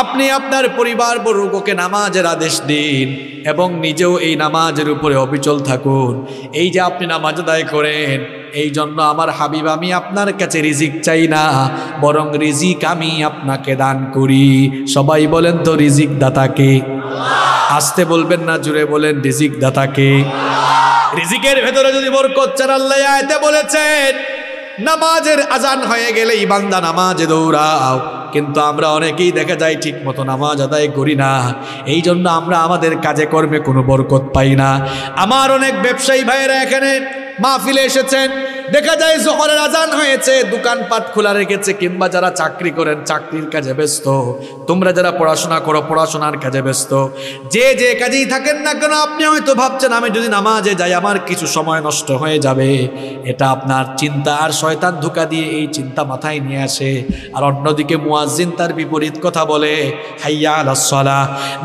আপনি আপনার পরিবার বর্গকে নামাজের আদেশ দিন এবং নিজেও এই নামাজের উপরে অবিচল থাকুন এই যে আপনি নামাজ আদায় করেন এই জন্য আমার হাবিব আমি আপনার কাছে রিজিক চাই না বরং রিজিক আমি আপনাকে দান করি সবাই বলেন তো রিজিক দাতাকে আসতে বলবেন না জুড়ে বলেন রিজিক দাতাকে রিজিকের ভেতরে যদি বরকত চান আল্লাহ আয়তে বলেছেন নামাজের আজান হয়ে গেলে ইবান্দা নামাজে দৌড়াও কিন্তু আমরা অনেকেই দেখা যায় ঠিক মতো নামাজ আদায় করি না এই জন্য আমরা আমাদের কাজে কর্মে কোনো বরকত পাই না আমার অনেক ব্যবসায়ী ভাইয়েরা এখানে মাহফিলে এসেছেন দেখা যায় জোহরের আজান হয়েছে দোকানপাট খোলা রেখেছে কিংবা যারা চাকরি করেন চাকরির কাজে ব্যস্ত তোমরা যারা পড়াশোনা করো পড়াশোনার কাজে ব্যস্ত যে যে কাজেই থাকেন না কেন আপনি হয়তো ভাবছেন আমি যদি নামাজে যাই আমার কিছু সময় নষ্ট হয়ে যাবে এটা আপনার চিন্তা আর শয়তান ধোকা দিয়ে এই চিন্তা মাথায় নিয়ে আসে আর অন্যদিকে মুয়াজ্জিন তার বিপরীত কথা বলে হাইয়া আলাসলা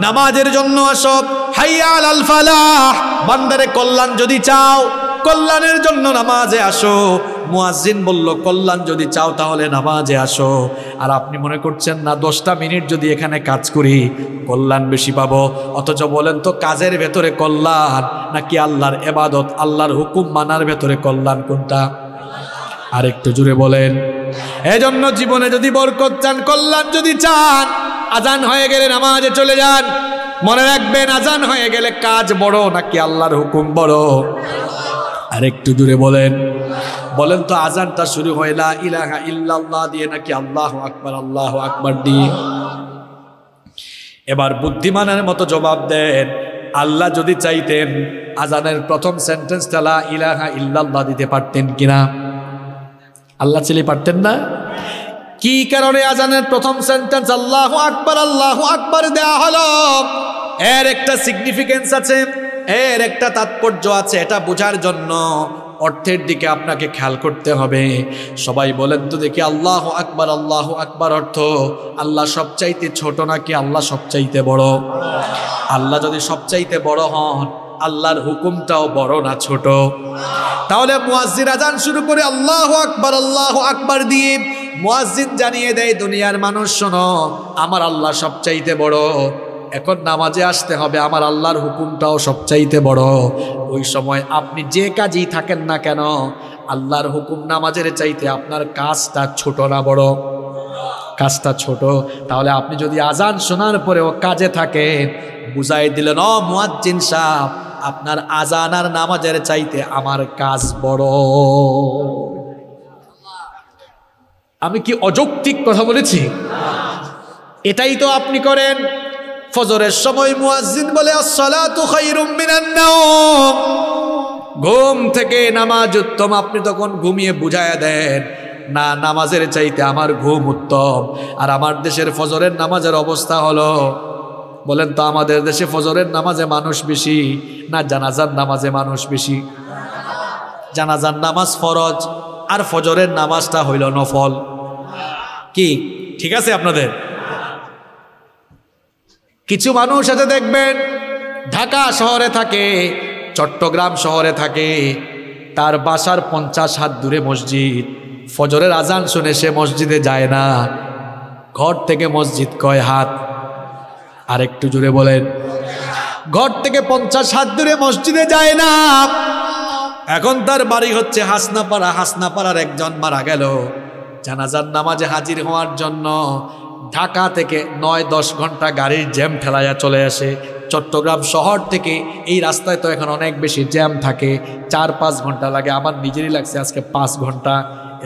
নামাজের জন্য আসব হাইয়া আল ফালাহ বান্দারে কল্যাণ যদি চাও কল্যাণের জন্য নামাজে আসো মুয়াজ্জিন বলল কল্যাণ যদি চাও তাহলে নামাজে আসো আর আপনি মনে করছেন না দশটা মিনিট যদি এখানে কাজ করি কল্যাণ বেশি পাবো অথচ বলেন তো কাজের ভেতরে কল্যাণ নাকি আল্লাহর এবাদত আল্লাহর হুকুম মানার ভেতরে কল্যাণ কোনটা আর একটু জুড়ে বলেন এজন্য জীবনে যদি বরকত চান কল্যাণ যদি চান আজান হয়ে গেলে নামাজে চলে যান মনে রাখবেন আজান হয়ে গেলে কাজ বড় নাকি আল্লাহর হুকুম বড় আর একটু দূরে বলেন বলেন তো আজানটা শুরু হয় না ইলাহা ইল্লাল্লাহ দিয়ে নাকি আল্লাহ আকবর আল্লাহ আকবর দিয়ে এবার বুদ্ধিমানের মতো জবাব দেন আল্লাহ যদি চাইতেন আজানের প্রথম সেন্টেন্স তালা ইলাহা ইল্লাল্লাহ দিতে পারতেন কিনা আল্লাহ ছেলে পারতেন না কি কারণে আজানের প্রথম সেন্টেন্স আল্লাহ আকবর আল্লাহ আকবর দেয়া হল এর একটা সিগনিফিকেন্স আছে এর একটা তাৎপর্য আছে এটা বোঝার জন্য অর্থের দিকে আপনাকে খেয়াল করতে হবে সবাই বলেন তো দেখি আল্লাহ আকবার আল্লাহ আকবার অর্থ আল্লাহ সবচাইতে ছোট নাকি আল্লাহ সবচাইতে বড় আল্লাহ যদি সবচাইতে বড় হন আল্লাহর হুকুমটাও বড় না ছোট তাহলে মুয়াজ্জির আজান শুরু করে আল্লাহ আকবার আল্লাহ আকবার দিয়ে মুয়াজ্জিন জানিয়ে দেয় দুনিয়ার মানুষ শোনো আমার আল্লাহ সবচাইতে বড় এখন নামাজে আসতে হবে আমার আল্লাহর হুকুমটাও সবচাইতে বড় ওই সময় আপনি যে কাজই থাকেন না কেন আল্লাহর হুকুম নামাজের চাইতে আপনার কাজটা ছোট না বড় কাজটা ছোট তাহলে আপনি যদি আজান শোনার পরেও কাজে থাকেন বুঝাই দিলেন অ মুয়াজ্জিন সাহ আপনার আজান আর নামাজের চাইতে আমার কাজ বড় আমি কি অযৌক্তিক কথা বলেছি এটাই তো আপনি করেন ফজরের সময় মুয়াজিন বলে ঘুম থেকে নামাজ উত্তম আপনি তখন ঘুমিয়ে বুঝাইয়া দেন না নামাজের চাইতে আমার ঘুম উত্তম আর আমার দেশের ফজরের নামাজের অবস্থা হলো বলেন তো আমাদের দেশে ফজরের নামাজে মানুষ বেশি না জানাজার নামাজে মানুষ বেশি জানাজার নামাজ ফরজ আর ফজরের নামাজটা হইল নফল কি ঠিক আছে আপনাদের কিছু মানুষ আছে দেখবেন ঢাকা শহরে থাকে চট্টগ্রাম শহরে থাকে তার বাসার পঞ্চাশ হাত দূরে মসজিদ ফজরের আজান শুনে সে মসজিদে যায় না ঘর থেকে মসজিদ কয় হাত আর একটু জুড়ে বলেন ঘর থেকে পঞ্চাশ হাত দূরে মসজিদে যায় না এখন তার বাড়ি হচ্ছে হাসনাপাড়া হাসনাপাড়ার একজন মারা গেল জানাজার নামাজে হাজির হওয়ার জন্য ঢাকা থেকে নয় দশ ঘন্টা গাড়ির জ্যাম ঠেলাইয়া চলে আসে চট্টগ্রাম শহর থেকে এই রাস্তায় তো এখন অনেক বেশি জ্যাম থাকে চার পাঁচ ঘন্টা লাগে আমার নিজেরই লাগছে আজকে পাঁচ ঘন্টা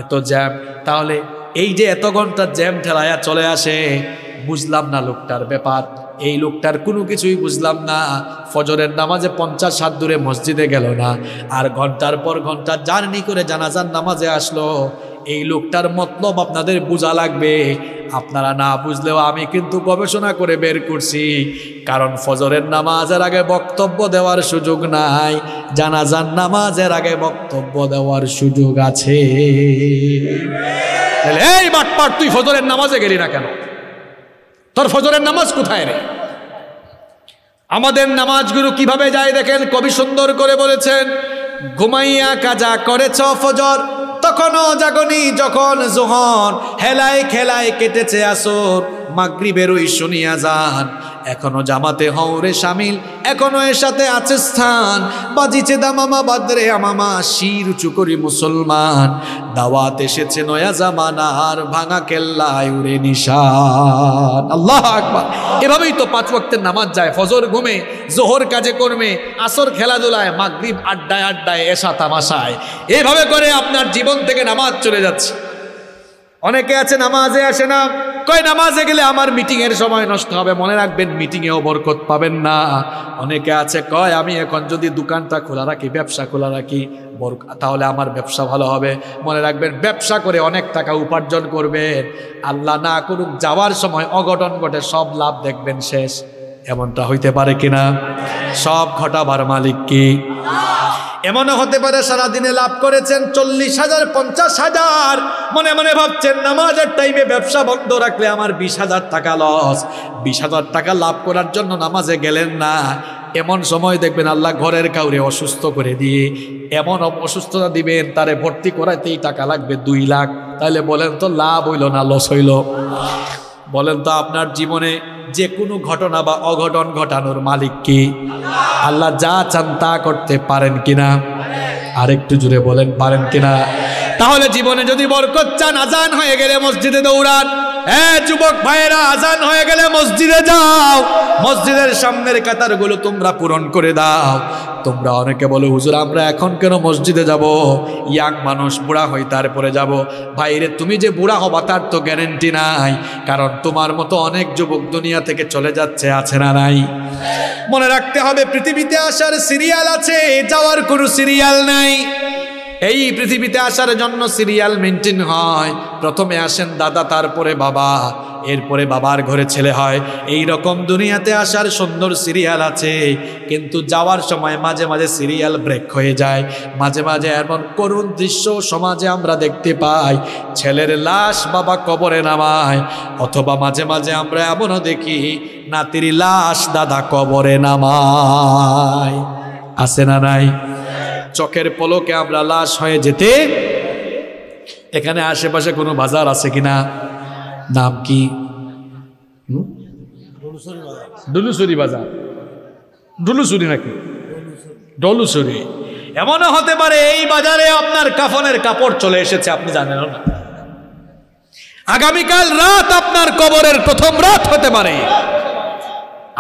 এত জ্যাম তাহলে এই যে এত ঘন্টা জ্যাম ঠেলাইয়া চলে আসে বুঝলাম না লোকটার ব্যাপার এই লোকটার কোনো কিছুই বুঝলাম না ফজরের নামাজে পঞ্চাশ সাত দূরে মসজিদে গেল না আর ঘন্টার পর ঘন্টা জার্নি করে জানাজার নামাজে আসলো এই লোকটার মতলব আপনাদের বোঝা লাগবে আপনারা না বুঝলেও আমি কিন্তু গবেষণা করে বের করছি কারণ ফজরের নামাজের আগে বক্তব্য দেওয়ার সুযোগ নাই জানাজার নামাজের আগে বক্তব্য দেওয়ার সুযোগ আছে এই বাটপাট তুই ফজরের নামাজে গেলি না কেন তোর ফজরের নামাজ কোথায় রে আমাদের গুরু কিভাবে যায় দেখেন কবি সুন্দর করে বলেছেন ঘুমাইয়া কাজা করেছ ফজর তখনও জাগনি যখন জোহন হেলায় খেলায় কেটেছে আসর মাগরিবের ওই শুনিয়া যান এখনো জামাতে হওরে সামিল এখনো এর সাথে আছে স্থান বাজিছে দামামা বাদরে আমামা শির উঁচু করি মুসলমান দাওয়াত এসেছে নয়া জামানা আর ভাঙা কেল্লায় উড়ে নিশান আল্লাহ আকবার এভাবেই তো পাঁচ ওয়াক্তের নামাজ যায় ফজর ঘুমে জোহর কাজে কর্মে আসর খেলাধুলায় মাগরিব আড্ডায় আড্ডায় এসা তামাশায় এভাবে করে আপনার জীবন থেকে নামাজ চলে যাচ্ছে অনেকে আছে নামাজে আসে না কয় নামাজে গেলে আমার মিটিংয়ের সময় নষ্ট হবে মনে রাখবেন মিটিংয়েও বরকত পাবেন না অনেকে আছে কয় আমি এখন যদি দোকানটা খোলা রাখি ব্যবসা খোলা রাখি তাহলে আমার ব্যবসা ভালো হবে মনে রাখবেন ব্যবসা করে অনেক টাকা উপার্জন করবেন আল্লাহ না করুক যাওয়ার সময় অঘটন ঘটে সব লাভ দেখবেন শেষ এমনটা হইতে পারে কিনা সব ঘটাবার মালিক কি এমনও হতে পারে সারাদিনে লাভ করেছেন চল্লিশ হাজার পঞ্চাশ হাজার মনে মনে ভাবছেন নামাজের টাইমে ব্যবসা বন্ধ রাখলে আমার বিশ হাজার টাকা লস বিশ হাজার টাকা লাভ করার জন্য নামাজে গেলেন না এমন সময় দেখবেন আল্লাহ ঘরের কাউরে অসুস্থ করে দিয়ে এমন অসুস্থতা দিবেন তারে ভর্তি করাইতেই টাকা লাগবে দুই লাখ তাহলে বলেন তো লাভ হইল না লস হইল বলেন তো আপনার জীবনে যে কোনো ঘটনা বা অঘটন ঘটানোর মালিক কি আল্লাহ যা চান তা করতে পারেন কিনা আরেকটু জুড়ে বলেন পারেন কিনা তাহলে জীবনে যদি বরকত চান আজান হয়ে গেলে মসজিদে দৌড়ান হ্যাঁ যুবক ভাইয়েরা আজান হয়ে গেলে মসজিদে যাও মসজিদের সামনের কাতারগুলো তোমরা পূরণ করে দাও তোমরা অনেকে বলো হুজুর আমরা এখন কেন মসজিদে যাব ইয়াং মানুষ বুড়া হই তারপরে যাব ভাইরে তুমি যে বুড়া হবা তার তো গ্যারেন্টি নাই কারণ তোমার মতো অনেক যুবক দুনিয়া থেকে চলে যাচ্ছে আছে না নাই মনে রাখতে হবে পৃথিবীতে আসার সিরিয়াল আছে যাওয়ার কোনো সিরিয়াল নাই এই পৃথিবীতে আসার জন্য সিরিয়াল মেনটেন হয় প্রথমে আসেন দাদা তারপরে বাবা এরপরে বাবার ঘরে ছেলে হয় এই রকম দুনিয়াতে আসার সুন্দর সিরিয়াল আছে কিন্তু যাওয়ার সময় মাঝে মাঝে সিরিয়াল ব্রেক হয়ে যায় মাঝে মাঝে এমন করুণ দৃশ্য সমাজে আমরা দেখতে পাই ছেলের লাশ বাবা কবরে নামায় অথবা মাঝে মাঝে আমরা এমনও দেখি নাতির লাশ দাদা কবরে নামায় আসে না নাই চকের পলকে আমরা লাশ হয়ে যেতে এখানে আশেপাশে কোনো বাজার আছে কিনা নাম কি বাজার নাকি এমনও হতে পারে এই বাজারে আপনার কাফনের কাপড় চলে এসেছে আপনি জানেন না আগামীকাল রাত আপনার কবরের প্রথম রাত হতে পারে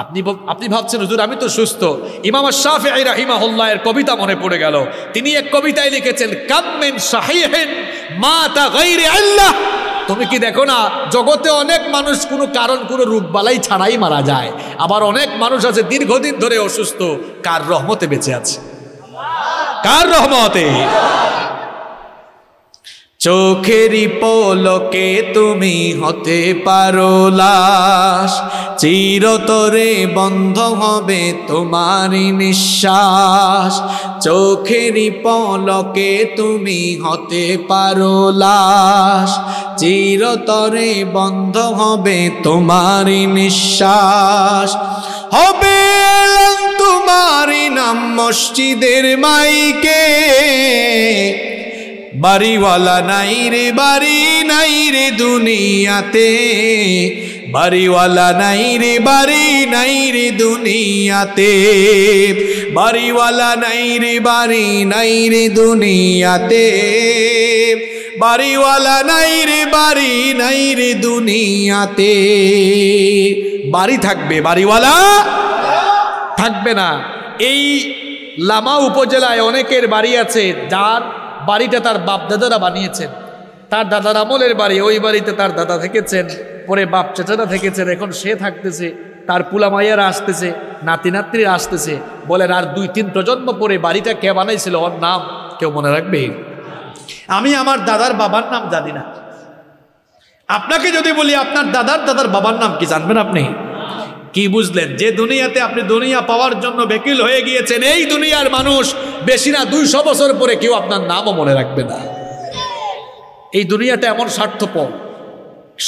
আপনি আপনি ভাবছেন হুজুর আমি তো সুস্থ ইমাম শাহে রাহিমা এর কবিতা মনে পড়ে গেল তিনি এক কবিতায় লিখেছেন কাম্মেন শাহিহেন মা তা আল্লাহ তুমি কি দেখো না জগতে অনেক মানুষ কোনো কারণ কোনো বালাই ছাড়াই মারা যায় আবার অনেক মানুষ আছে দীর্ঘদিন ধরে অসুস্থ কার রহমতে বেঁচে আছে কার রহমতে চোখেরই পলকে তুমি হতে পারো লাশ চিরতরে বন্ধ হবে তোমারই নিঃশ্বাস চোখেরই পলকে তুমি হতে পারো লাশ চিরতরে বন্ধ হবে তোমারই নিঃশ্বাস হবে তোমারই নাম মসজিদের মাইকে বাড়িওয়ালা নাই রে বাড়ি নাই রে দুনিয়াতে বাড়িওয়ালা নাই রে বাড়ি নাই রে দুনিয়াতে বাড়িওয়ালা নাই রে বাড়ি নাই রে দুনিয়াতে বাড়িওয়ালা নাই রে বাড়ি নাই রে দুনিয়াতে বাড়ি থাকবে বাড়িওয়ালা থাকবে না এই লামা উপজেলায় অনেকের বাড়ি আছে যার বাড়িটা তার বাপ দাদারা বানিয়েছেন তার দাদার আমলের বাড়ি ওই বাড়িতে তার দাদা থেকেছেন পরে বাপ চেচারা থেকেছেন এখন সে থাকতেছে তার পুলামাইয়ারা আসতেছে নাতি নাতনিরা আসতেছে বলেন আর দুই তিন প্রজন্ম পরে বাড়িটা কে বানাইছিল ওর নাম কেউ মনে রাখবে আমি আমার দাদার বাবার নাম জানি না আপনাকে যদি বলি আপনার দাদার দাদার বাবার নাম কি জানবেন আপনি কি বুঝলেন যে দুনিয়াতে আপনি দুনিয়া পাওয়ার জন্য বেকিল হয়ে গিয়েছেন এই দুনিয়ার মানুষ বেশি না দুইশো বছর পরে কেউ আপনার নামও মনে রাখবে না এই দুনিয়াটা এমন স্বার্থপর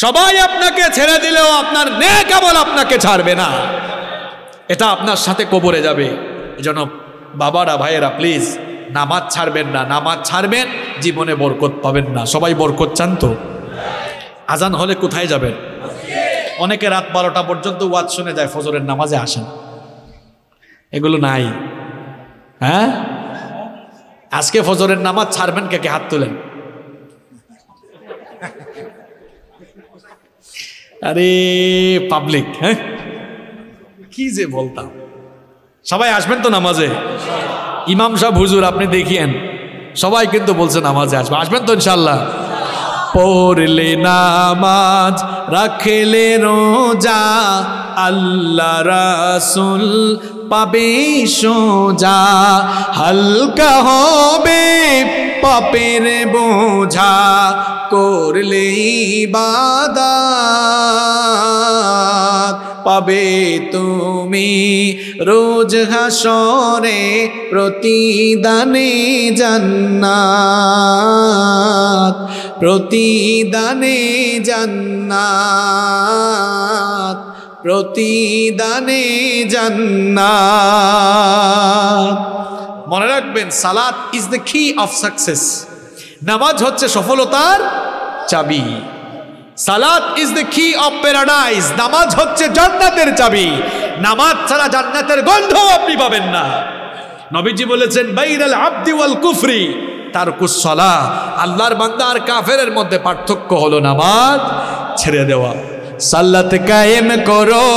সবাই আপনাকে ছেড়ে দিলেও আপনার নে কেবল আপনাকে ছাড়বে না এটা আপনার সাথে কবরে যাবে যেন বাবারা ভাইয়েরা প্লিজ নামাজ ছাড়বেন না নামাজ ছাড়বেন জীবনে বরকত পাবেন না সবাই বরকত চান তো আজান হলে কোথায় যাবেন অনেকে রাত বারোটা পর্যন্ত ওয়াজ শুনে যায় ফজরের নামাজে আসেন এগুলো নাই হ্যাঁ আজকে ফজরের নামাজ ছাড়বেন কে কে হাত তোলেন আরে পাবলিক হ্যাঁ কি যে বলতাম সবাই আসবেন তো নামাজে ইমাম সাহেব হুজুর আপনি দেখিয়েন সবাই কিন্তু বলছে নামাজে আসবে আসবেন তো ইনশাল্লাহ পড়লে নামাজ রাখলে রোজা আল্লাহ রাসুল পাবে সোজা হালকা হবে পাপের বোঝা করলে বাদা পাবে তুমি রোজ হাসরে প্রতিদানে জান্নাত প্রতিদানে জান্নাত প্রতিদানে জান্নাত মনে রাখবেন সালাত is the key of success নামাজ হচ্ছে সফলতার চাবি সালাত is the key of paradise নামাজ হচ্ছে জান্নাতের চাবি নামাজ ছাড়া জান্নাতের গন্ধ আপনি পাবেন না নবীজি বলেছেন বাইরাল আব্দি ওয়াল কুফরি তার কুসলা আল্লাহর বান্দা আর কাফেরের মধ্যে পার্থক্য হলো নামাজ ছেড়ে দেওয়া সাল্লাত কায়েম করো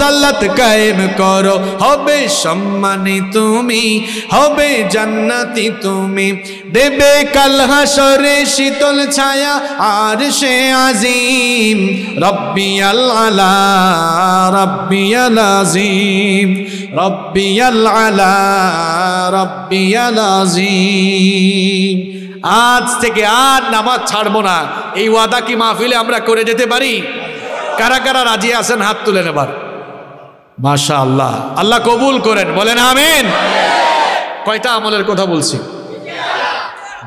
সাল্লাত কায়েম করো হবে সম্মানী তুমি হবে জান্নাতি তুমি দেবে কাল হাসরে শীতল ছায়া আর সে আজিম রব্বিয়াল আলা রব্বিয়াল আজিম রব্বিয়াল আলা রব্বিয়াল আজিম আজ থেকে আর নামাজ ছাড়বো না এই ওয়াদা কি মাহফিলে আমরা করে যেতে পারি কারা কারা রাজি আছেন হাত তুলে নেবার মাশা আল্লাহ আল্লাহ কবুল করেন বলেন আমিন কয়টা আমলের কথা বলছি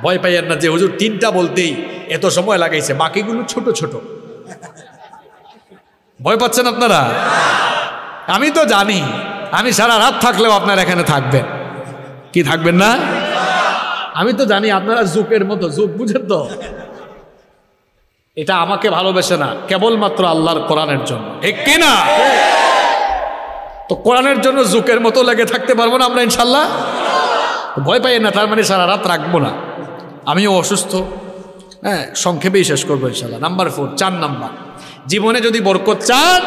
ভয় পাই না যে হুজুর তিনটা বলতেই এত সময় লাগাইছে বাকিগুলো ছোট ছোট ভয় পাচ্ছেন আপনারা আমি তো জানি আমি সারা রাত থাকলেও আপনারা এখানে থাকবেন কি থাকবেন না আমি তো জানি আপনারা জুকের মতো জুক বুঝেন তো এটা আমাকে ভালোবেসে না কেবলমাত্র আল্লাহর কোরআনের জন্য ঠিক কিনা তো কোরআনের জন্য জুকের মতো লেগে থাকতে পারবো না আমরা ইনশাল্লাহ ভয় পাই না তার মানে সারা রাত রাখবো না আমিও অসুস্থ হ্যাঁ সংক্ষেপেই শেষ করবো ইনশাল্লাহ নাম্বার ফোর চার নাম্বার জীবনে যদি বরকত চান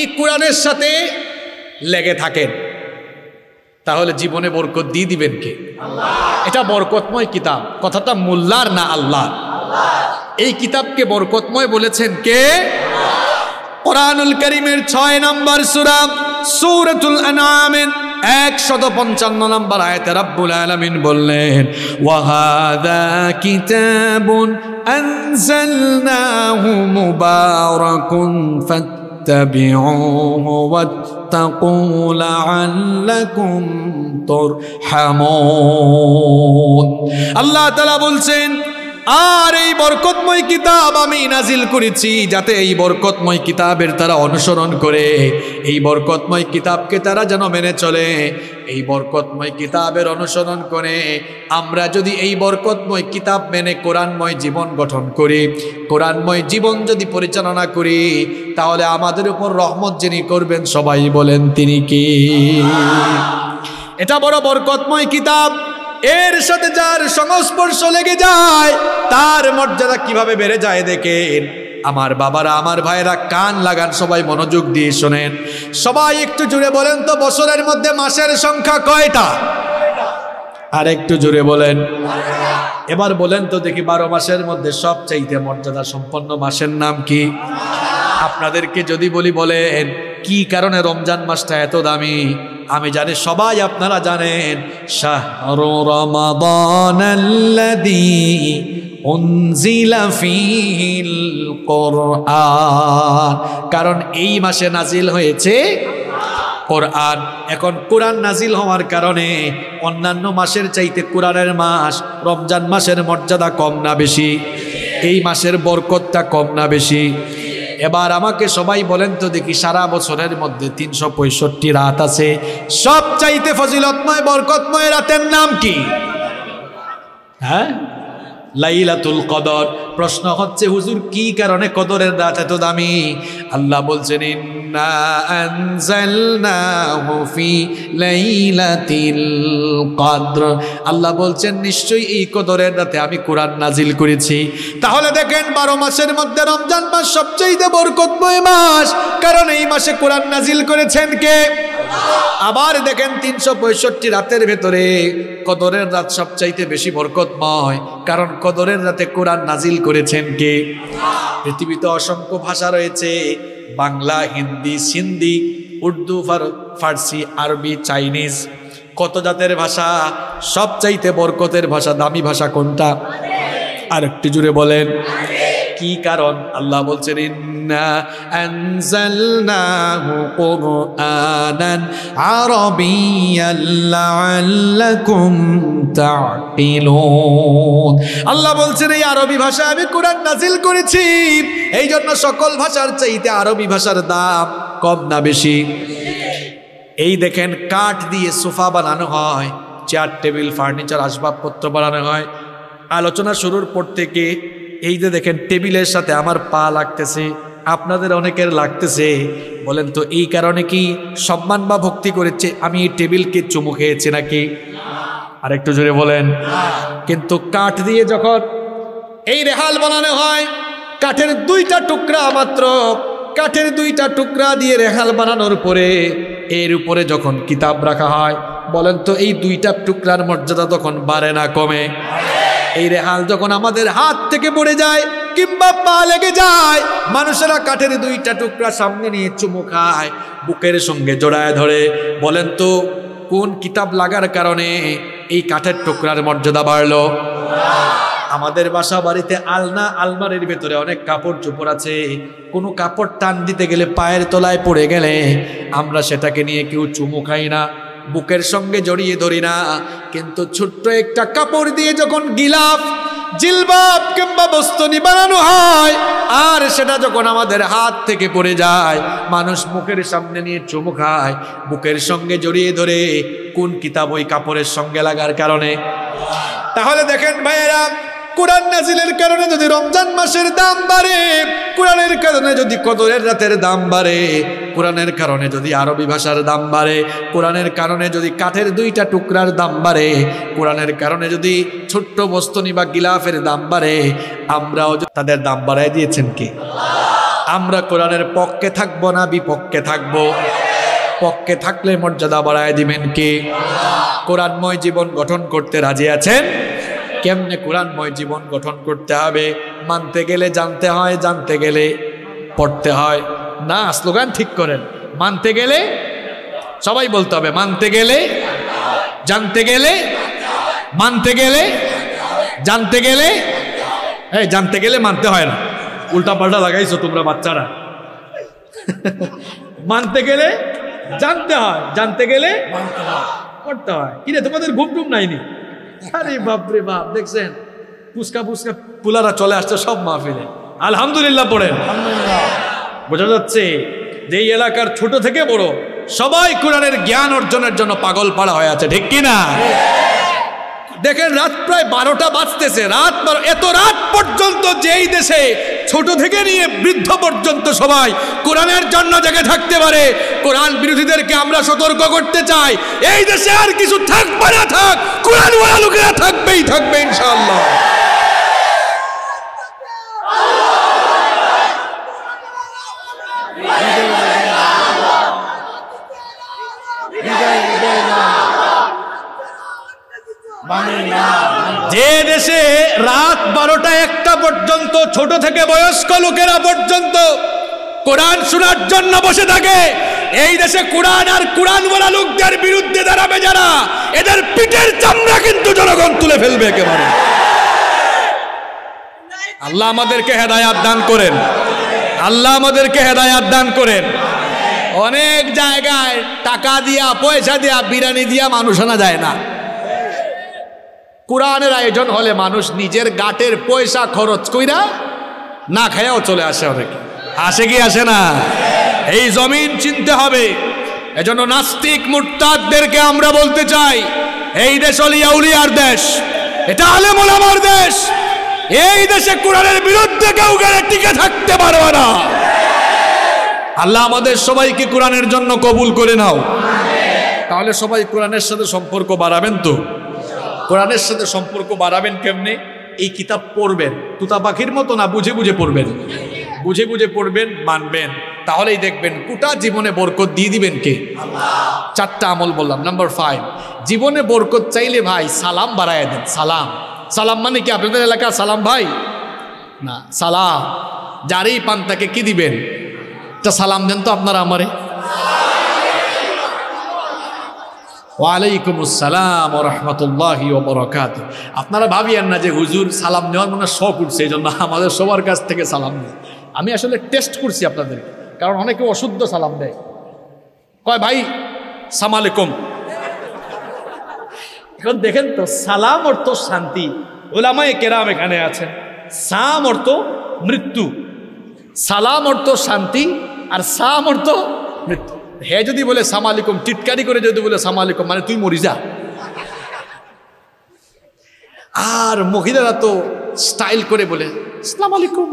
এই কোরআনের সাথে লেগে থাকেন তাহলে জীবনে বরকত দিয়ে দিবেন কে এটা বরকতময় কিতাব কথাটা মোল্লার না আল্লাহ এই কিতাবকে বরকতময় বলেছেন কে কোরআনুল করিমের ছয় নম্বর সুরাব সৌরতুল আনামের একশত পঞ্চান্ন নম্বর আয়তে রাব্বুল আলমিন বললেন ওয়াহাদা কিতাবুন أنزلناه مبارك فاتبعوه واتقوا لعلكم ترحمون الله تعالى বলছেন আর এই বরকতময় কিতাব আমি নাজিল করেছি যাতে এই বরকতময় কিতাবের তারা অনুসরণ করে এই বরকতময় কিতাবকে তারা যেন মেনে চলে এই বরকতময় কিতাবের অনুসরণ করে আমরা যদি এই বরকতময় কিতাব মেনে কোরআনময় জীবন গঠন করি কোরআনময় জীবন যদি পরিচালনা করি তাহলে আমাদের উপর রহমত যিনি করবেন সবাই বলেন তিনি কি এটা বড় বরকতময় কিতাব এর সাথে যার সংস্পর্শ লেগে যায় তার মর্যাদা কিভাবে বেড়ে যায় দেখেন আমার বাবারা আমার ভাইয়েরা কান লাগান সবাই মনোযোগ দিয়ে শোনেন সবাই একটু জুড়ে বলেন তো বছরের মধ্যে মাসের সংখ্যা কয়টা আর একটু জুড়ে বলেন এবার বলেন তো দেখি বারো মাসের মধ্যে সবচাইতে মর্যাদা সম্পন্ন মাসের নাম কি আপনাদেরকে যদি বলি বলেন কি কারণে রমজান মাসটা এত দামি আমি জানি সবাই আপনারা জানেন কারণ এই মাসে নাজিল হয়েছে কোরআন এখন কোরআন নাজিল হওয়ার কারণে অন্যান্য মাসের চাইতে কোরআনের মাস রমজান মাসের মর্যাদা কম না বেশি এই মাসের বরকতটা কম না বেশি এবার আমাকে সবাই বলেন তো দেখি সারা বছরের মধ্যে তিনশো পঁয়ষট্টি রাত আছে সব চাইতে ফজিলতময় বরকতময় রাতের নাম কি হ্যাঁ লাইলাতুল কদর প্রশ্ন হচ্ছে হুজুর কি কারণে কদরের রাত এত দামি আল্লাহ বলছেন إنا أنزلناه في ليلة القدر আল্লাহ বলছেন নিশ্চয়ই এই কদরের রাতে আমি কোরআন নাজিল করেছি তাহলে দেখেন বারো মাসের মধ্যে রমজান মাস সবচেয়ে বরকতময় মাস কারণ এই মাসে কোরআন নাজিল করেছেন কে আবার দেখেন তিনশো পঁয়ষট্টি রাতের ভেতরে কদরের রাত সবচাইতে বেশি বরকতময় কারণ কদরের রাতে কোরআন নাজিল করেছেন কে পৃথিবীতে অসংখ্য ভাষা রয়েছে বাংলা হিন্দি সিন্ধি উর্দু ফার্সি আরবি চাইনিজ কত জাতের ভাষা সবচাইতে বরকতের ভাষা দামি ভাষা কোনটা আর একটি জুড়ে বলেন কি কারণ আল্লাহ বলছেন আল্লাহ বলছেন এই আরবি ভাষা আমি কোরআন নাজিল করেছি এই জন্য সকল ভাষার চাইতে আরবি ভাষার দাম কম না বেশি এই দেখেন কাঠ দিয়ে সোফা বানানো হয় চেয়ার টেবিল ফার্নিচার আসবাবপত্র বানানো হয় আলোচনা শুরুর পর থেকে এই যে দেখেন টেবিলের সাথে আমার পা লাগতেছে আপনাদের অনেকের লাগতেছে বলেন তো এই কারণে কি সম্মান বা ভক্তি করেছে আমি এই টেবিলকে চুমু খেয়েছি নাকি আর একটু জোরে বলেন কিন্তু কাঠ দিয়ে যখন এই রেহাল বানানো হয় কাঠের দুইটা টুকরা মাত্র কাঠের দুইটা টুকরা দিয়ে রেহাল বানানোর পরে এর উপরে যখন কিতাব রাখা হয় বলেন তো এই দুইটা টুকরার মর্যাদা তখন বাড়ে না কমে এই রেহাল যখন আমাদের হাত থেকে পড়ে যায় কিংবা পা লেগে যায় মানুষেরা কাঠের দুইটা টুকরা সামনে নিয়ে চুমু খায় বুকের সঙ্গে জোড়ায় ধরে বলেন তো কোন কিতাব লাগার কারণে এই কাঠের টুকরার মর্যাদা বাড়লো আমাদের বাসা বাড়িতে আলনা আলমারির ভেতরে অনেক কাপড় চোপড় আছে কোনো কাপড় টান দিতে গেলে পায়ের তলায় পড়ে গেলে আমরা সেটাকে নিয়ে কেউ চুমু খাই না বুকের সঙ্গে জড়িয়ে ধরি না কিন্তু ছোট্ট একটা কাপড় দিয়ে যখন গিলাফ জিলবাব কিংবা বস্তুনি বানানো হয় আর সেটা যখন আমাদের হাত থেকে পড়ে যায় মানুষ মুখের সামনে নিয়ে চুমু খায় বুকের সঙ্গে জড়িয়ে ধরে কোন কিতাব ওই কাপড়ের সঙ্গে লাগার কারণে তাহলে দেখেন ভাইয়েরা কোরআন নাজিলের কারণে যদি রমজান মাসের দাম বাড়ে কোরআনের কারণে যদি কদরের রাতের দাম বাড়ে কোরআনের কারণে যদি আরবি ভাষার দাম বাড়ে কোরআনের কারণে যদি কাঠের দুইটা টুকরার দাম বাড়ে কোরআনের কারণে যদি ছোট্ট বস্তনি বা গিলাফের দাম বাড়ে আমরাও তাদের দাম বাড়াই দিয়েছেন কি আমরা কোরআনের পক্ষে থাকবো না বিপক্ষে থাকবো পক্ষে থাকলে মর্যাদা বাড়ায় দিবেন কি কোরআনময় জীবন গঠন করতে রাজি আছেন কেমনে কোরআনময় জীবন গঠন করতে হবে মানতে গেলে জানতে হয় জানতে গেলে পড়তে হয় না স্লোগান ঠিক করেন মানতে গেলে সবাই বলতে হবে মানতে গেলে জানতে গেলে মানতে গেলে জানতে গেলে এই জানতে গেলে মানতে হয় না উল্টা পাল্টা লাগাইছো তোমরা বাচ্চারা (laughs) মানতে গেলে জানতে হয় জানতে গেলে পড়তে হয় কিনে তোমাদের ঘুম টুম নাইনি আরে বাপরে বাপ দেখছেন পুচকা পুচকা পুলারা চলে আসছে সব মাহফিলে আলহামদুলিল্লাহ পড়েন বোঝা যাচ্ছে যে এই এলাকার ছোট থেকে বড় সবাই কোরআনের জ্ঞান অর্জনের জন্য পাগল পাড়া হয়ে আছে ঠিক কিনা দেখেন রাত প্রায় বারোটা বাজতেছে রাত বারো এত রাত পর্যন্ত যেই দেশে ছোট থেকে নিয়ে বৃদ্ধ পর্যন্ত সবাই কোরআনের জন্য জেগে থাকতে পারে কোরআন বিরোধীদেরকে আমরা সতর্ক করতে চাই এই দেশে আর কিছু থাকবে না থাক কোরআন ওরা লোকেরা থাকবেই থাকবে ইনশাল্লাহ যে দেশে রাত বারোটায় বাচ্চা পর্যন্ত ছোট থেকে বয়স্ক লোকেরা পর্যন্ত কোরআন শোনার জন্য বসে থাকে এই দেশে কোরআন আর কোরআন বলা লোকদের বিরুদ্ধে দাঁড়াবে যারা এদের পিঠের চামড়া কিন্তু জনগণ তুলে ফেলবে একেবারে আল্লাহ আমাদেরকে হেদায়াত দান করেন আল্লাহ আমাদেরকে হেদায়াত দান করেন অনেক জায়গায় টাকা দিয়া পয়সা দিয়া বিরিয়ানি দিয়া মানুষ আনা যায় না কোরআনের আয়োজন হলে মানুষ নিজের গাটের পয়সা খরচ কইরা না খায়াও চলে আসে অনেকে আসে কি আসে না এই জমিন চিনতে হবে এজন্য নাস্তিক মুরতাদদেরকে আমরা বলতে চাই এই দেশ ইয়াউলিয়ার দেশ এটা আলেমুলামার দেশ এই দেশে কোরআনের বিরুদ্ধে কেউ গেলে টিকে থাকতে পারবে না আল্লাহ আমাদের সবাইকে কোরআনের জন্য কবুল করে নাও তাহলে সবাই কোরআনের সাথে সম্পর্ক বাড়াবেন তো কোরআনের সাথে সম্পর্ক বাড়াবেন কেমনে এই কিতাব পড়বেন তুতা পাখির মতো না বুঝে বুঝে পড়বেন বুঝে বুঝে পড়বেন মানবেন তাহলেই দেখবেন গোটা জীবনে বরকত দিয়ে দিবেন কে চারটা আমল বললাম নাম্বার ফাইভ জীবনে বরকত চাইলে ভাই সালাম বাড়ায় দেন সালাম সালাম মানে কি আপনাদের এলাকা সালাম ভাই না সালাম যারই পান তাকে কি দিবেন তা সালাম দেন তো আপনারা আমারে ওয়ালাইকুম আসসালাম রহমতুল্লাহি ওবরকাত আপনারা ভাবিয়েন না যে হুজুর সালাম নেওয়ার মনে শখ উঠছে এই জন্য আমাদের সবার কাছ থেকে সালাম নেই আমি আসলে টেস্ট করছি আপনাদেরকে কারণ অনেকে অশুদ্ধ সালাম দেয় কয় ভাই সালাম আলাইকুম এখন দেখেন তো সালাম অর্থ শান্তি ওলামায় কেরাম এখানে আছে সাম অর্থ মৃত্যু সালাম অর্থ শান্তি আর সাম অর্থ মৃত্যু হে যদি বলে সামালিকুম টিটকারি করে যদি বলে সামালিকুম মানে তুই মরি যা আর মহিলারা তো স্টাইল করে বলে ইসলাম আলিকুম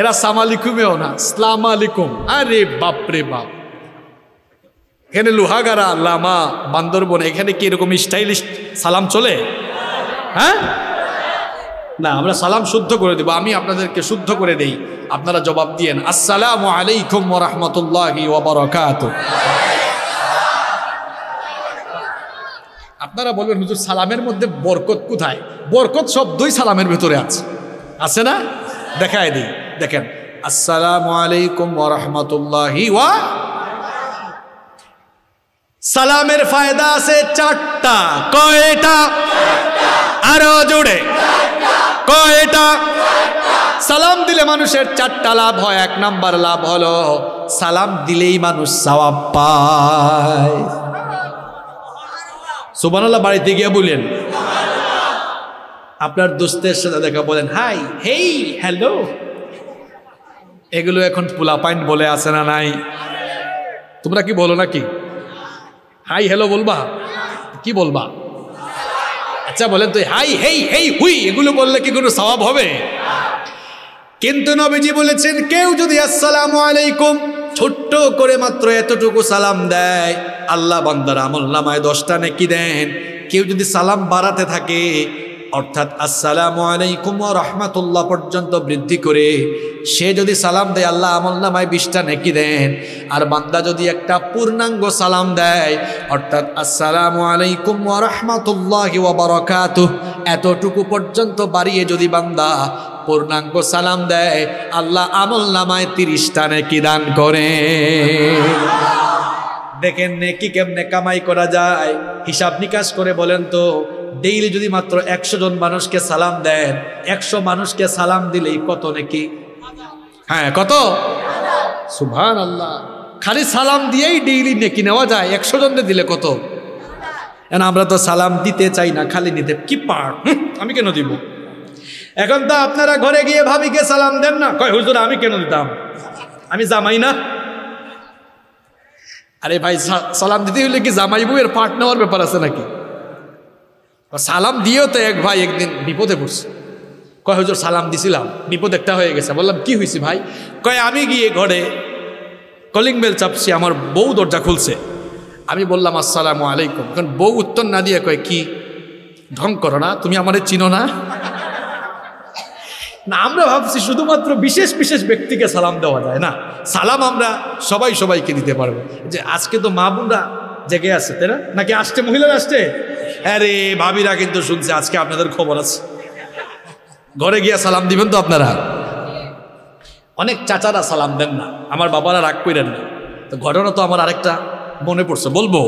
এরা সামালিকুমেও না ইসলাম আলিকুম আরে বাপরে বাপ এখানে লোহাগারা লামা বান্দরবন এখানে কি এরকম স্টাইলিশ সালাম চলে হ্যাঁ না আমরা সালাম শুদ্ধ করে দেবো আমি আপনাদেরকে শুদ্ধ করে দেই আপনারা জবাব দিয়েন আসসালাম আলাইকুম রহমতুল্লাহি আপনারা বলবেন হুজুর সালামের মধ্যে বরকত কোথায় বরকত শব্দই সালামের ভেতরে আছে আছে না দেখায় দিই দেখেন আসসালামু আলাইকুম রহমতুল্লাহি ওয়া সালামের ফায়দা আছে চারটা কয়টা আরো জুড়ে এটা সালাম দিলে মানুষের চারটা লাভ হয় এক নাম্বার লাভ হলো সালাম দিলেই মানুষ সওয়াব পায় সুবহানাল্লাহ বাড়িতে গিয়ে বলেন আপনার দোস্তের সাথে দেখা বলেন হাই হেই হ্যালো এগুলো এখন পুলাপাইন বলে আছে না নাই তোমরা কি বলো নাকি হাই হ্যালো বলবা কি বলবা আচ্ছা বলেন তো হাই হেই হেই হুই এগুলো বললে কি কোনো স্বভাব হবে কিন্তু নবীজি বলেছেন কেউ যদি আসসালামু আলাইকুম ছোট্ট করে মাত্র এতটুকু সালাম দেয় আল্লাহ বান্দার আমল নামায় দশটা নাকি দেন কেউ যদি সালাম বাড়াতে থাকে অর্থাৎ আসসালাম আলাইকুম রহমাতুল্লাহ পর্যন্ত বৃদ্ধি করে সে যদি সালাম দেয় আল্লাহ আমল নামায় বিশটা নেকি দেন আর বান্দা যদি একটা পূর্ণাঙ্গ সালাম দেয় অর্থাৎ আসসালাম আলাইকুম রহমাতুল্লাহ ওবরকাত এতটুকু পর্যন্ত বাড়িয়ে যদি বান্দা পূর্ণাঙ্গ সালাম দেয় আল্লাহ আমল নামায় তিরিশটা নেকি দান করে দেখেন নেকি কেমনে কামাই করা যায় হিসাব নিকাশ করে বলেন তো ডেইলি যদি মাত্র একশো জন মানুষকে সালাম দেন একশো মানুষকে সালাম দিলেই কত নাকি হ্যাঁ কত সুভান আল্লাহ খালি সালাম দিয়েই ডেইলি নেকি নেওয়া যায় একশো জনকে দিলে কত এখন আমরা তো সালাম দিতে চাই না খালি নিতে কি পার আমি কেন দিব এখন তো আপনারা ঘরে গিয়ে ভাবি কে সালাম দেন না কয় হুজুর আমি কেন দিতাম আমি জামাই না আরে ভাই সালাম দিতে হলে কি জামাই এর পাঠ নেওয়ার ব্যাপার আছে নাকি সালাম দিয়েও তো এক ভাই একদিন বিপদে পড়ছে কয় হজুর সালাম দিছিলাম বিপদ একটা হয়ে গেছে বললাম কি হয়েছে ভাই কয় আমি গিয়ে ঘরে কলিং বেল চাপছি আমার বউ দরজা খুলছে আমি বললাম আসসালামু আলাইকুম কারণ বউ উত্তর না দিয়ে কয় কি ঢং করো না তুমি আমাদের চিনো না না আমরা ভাবছি শুধুমাত্র বিশেষ বিশেষ ব্যক্তিকে সালাম দেওয়া যায় না সালাম আমরা সবাই সবাইকে দিতে পারবো যে আজকে তো মা বোনরা জেগে আসছে তাই না নাকি আসছে মহিলারা আসছে আরে ভাবিরা কিন্তু শুনছে আজকে আপনাদের খবর আছে ঘরে গিয়া সালাম দিবেন তো আপনারা অনেক চাচারা সালাম দেন না আমার বাবারা রাগ করেন না তো ঘটনা তো আমার আরেকটা মনে পড়ছে বলবো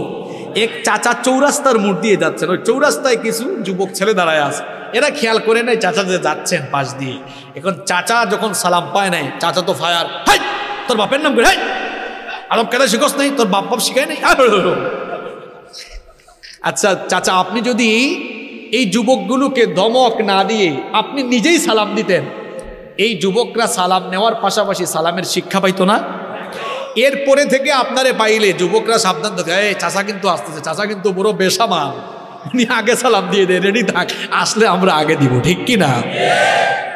এক চাচা চৌরাস্তার মুখ দিয়ে যাচ্ছেন ওই চৌরাস্তায় কিছু যুবক ছেলে দাঁড়ায় আছে এরা খেয়াল করে নাই চাচা যে যাচ্ছেন পাশ দিয়ে এখন চাচা যখন সালাম পায় নাই চাচা তো ফায়ার হাই তোর বাপের নাম করে হাই আলম কেন শিখস নাই তোর বাপ বাপ শিখায় নাই আচ্ছা চাচা আপনি যদি এই যুবকগুলোকে ধমক না দিয়ে আপনি নিজেই সালাম দিতেন এই যুবকরা সালাম নেওয়ার পাশাপাশি সালামের শিক্ষা পাইতো না এরপরে থেকে আপনারে পাইলে যুবকরা সাবধান থাকে চাচা কিন্তু আসতেছে চাচা কিন্তু বড় বেসামান উনি আগে সালাম দিয়ে দেয় রেডি থাক আসলে আমরা আগে দিব ঠিক কি না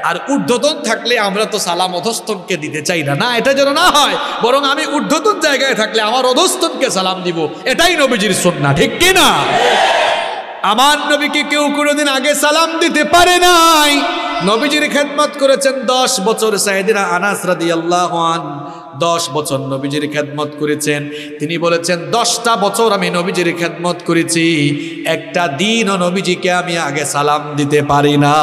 আর ঊর্ধ্বতন থাকলে আমরা তো সালাম অধস্তনকে দিতে চাই না না এটা যেন না হয় বরং আমি ঊর্ধ্বতন জায়গায় থাকলে আমার অধস্তনকে সালাম দিব এটাই নবীজির সন্না ঠিক কি না আমার নবীকে কেউ কোনোদিন আগে সালাম দিতে পারে নাই নবীজির খেদমত করেছেন দশ বছর সাহেদিনা আনাস রাদি আল্লাহ দশ বছর নবীজির খেদমত করেছেন তিনি বলেছেন দশটা বছর আমি নবীজির খেদমত করেছি একটা দিনও নবীজিকে আমি আগে সালাম দিতে পারি না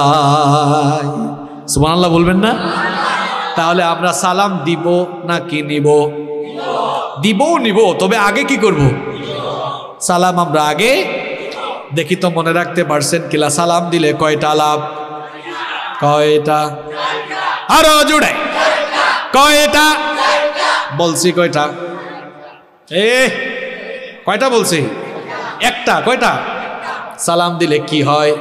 সুমান্লাহ বলবেন না তাহলে আমরা সালাম দিব না কি নিব দিবও নিব তবে আগে কি করব সালাম আমরা আগে দেখি তো মনে রাখতে পারছেন কিলা সালাম দিলে কয়টা লাভ কয়টা আরো জুড়ে কয়টা বলছি কয়টা এ কয়টা বলছি একটা কয়টা সালাম দিলে কি হয়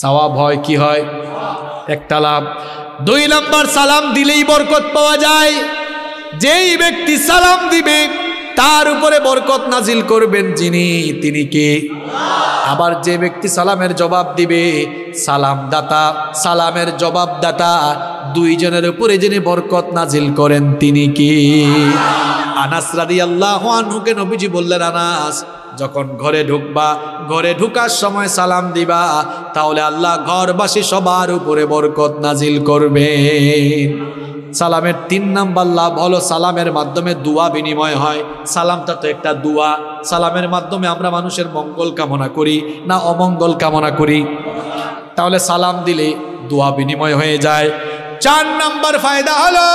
সওয়াব হয় কি হয় একটা লাভ দুই নাম্বার সালাম দিলেই বরকত পাওয়া যায় যেই ব্যক্তি সালাম দিবে তার উপরে বরকত নাজিল করবেন যিনি তিনি কে আবার যে ব্যক্তি সালামের জবাব দিবে সালাম দাতা সালামের জবাব দাতা দুইজনের উপরে যিনি বরকত নাজিল করেন তিনি কি আনাস রাদি আল্লাহ কে নবীজি বললেন আনাস যখন ঘরে ঢুকবা ঘরে ঢুকার সময় সালাম দিবা তাহলে আল্লাহ ঘরবাসী সবার উপরে বরকত নাজিল করবে সালামের তিন নাম্বার লাভ হলো সালামের মাধ্যমে দুয়া বিনিময় হয় সালামটা তো একটা দুয়া সালামের মাধ্যমে আমরা মানুষের মঙ্গল কামনা করি না অমঙ্গল কামনা করি তাহলে সালাম দিলে দোয়া বিনিময় হয়ে যায় চার নাম্বার ফায়দা হলো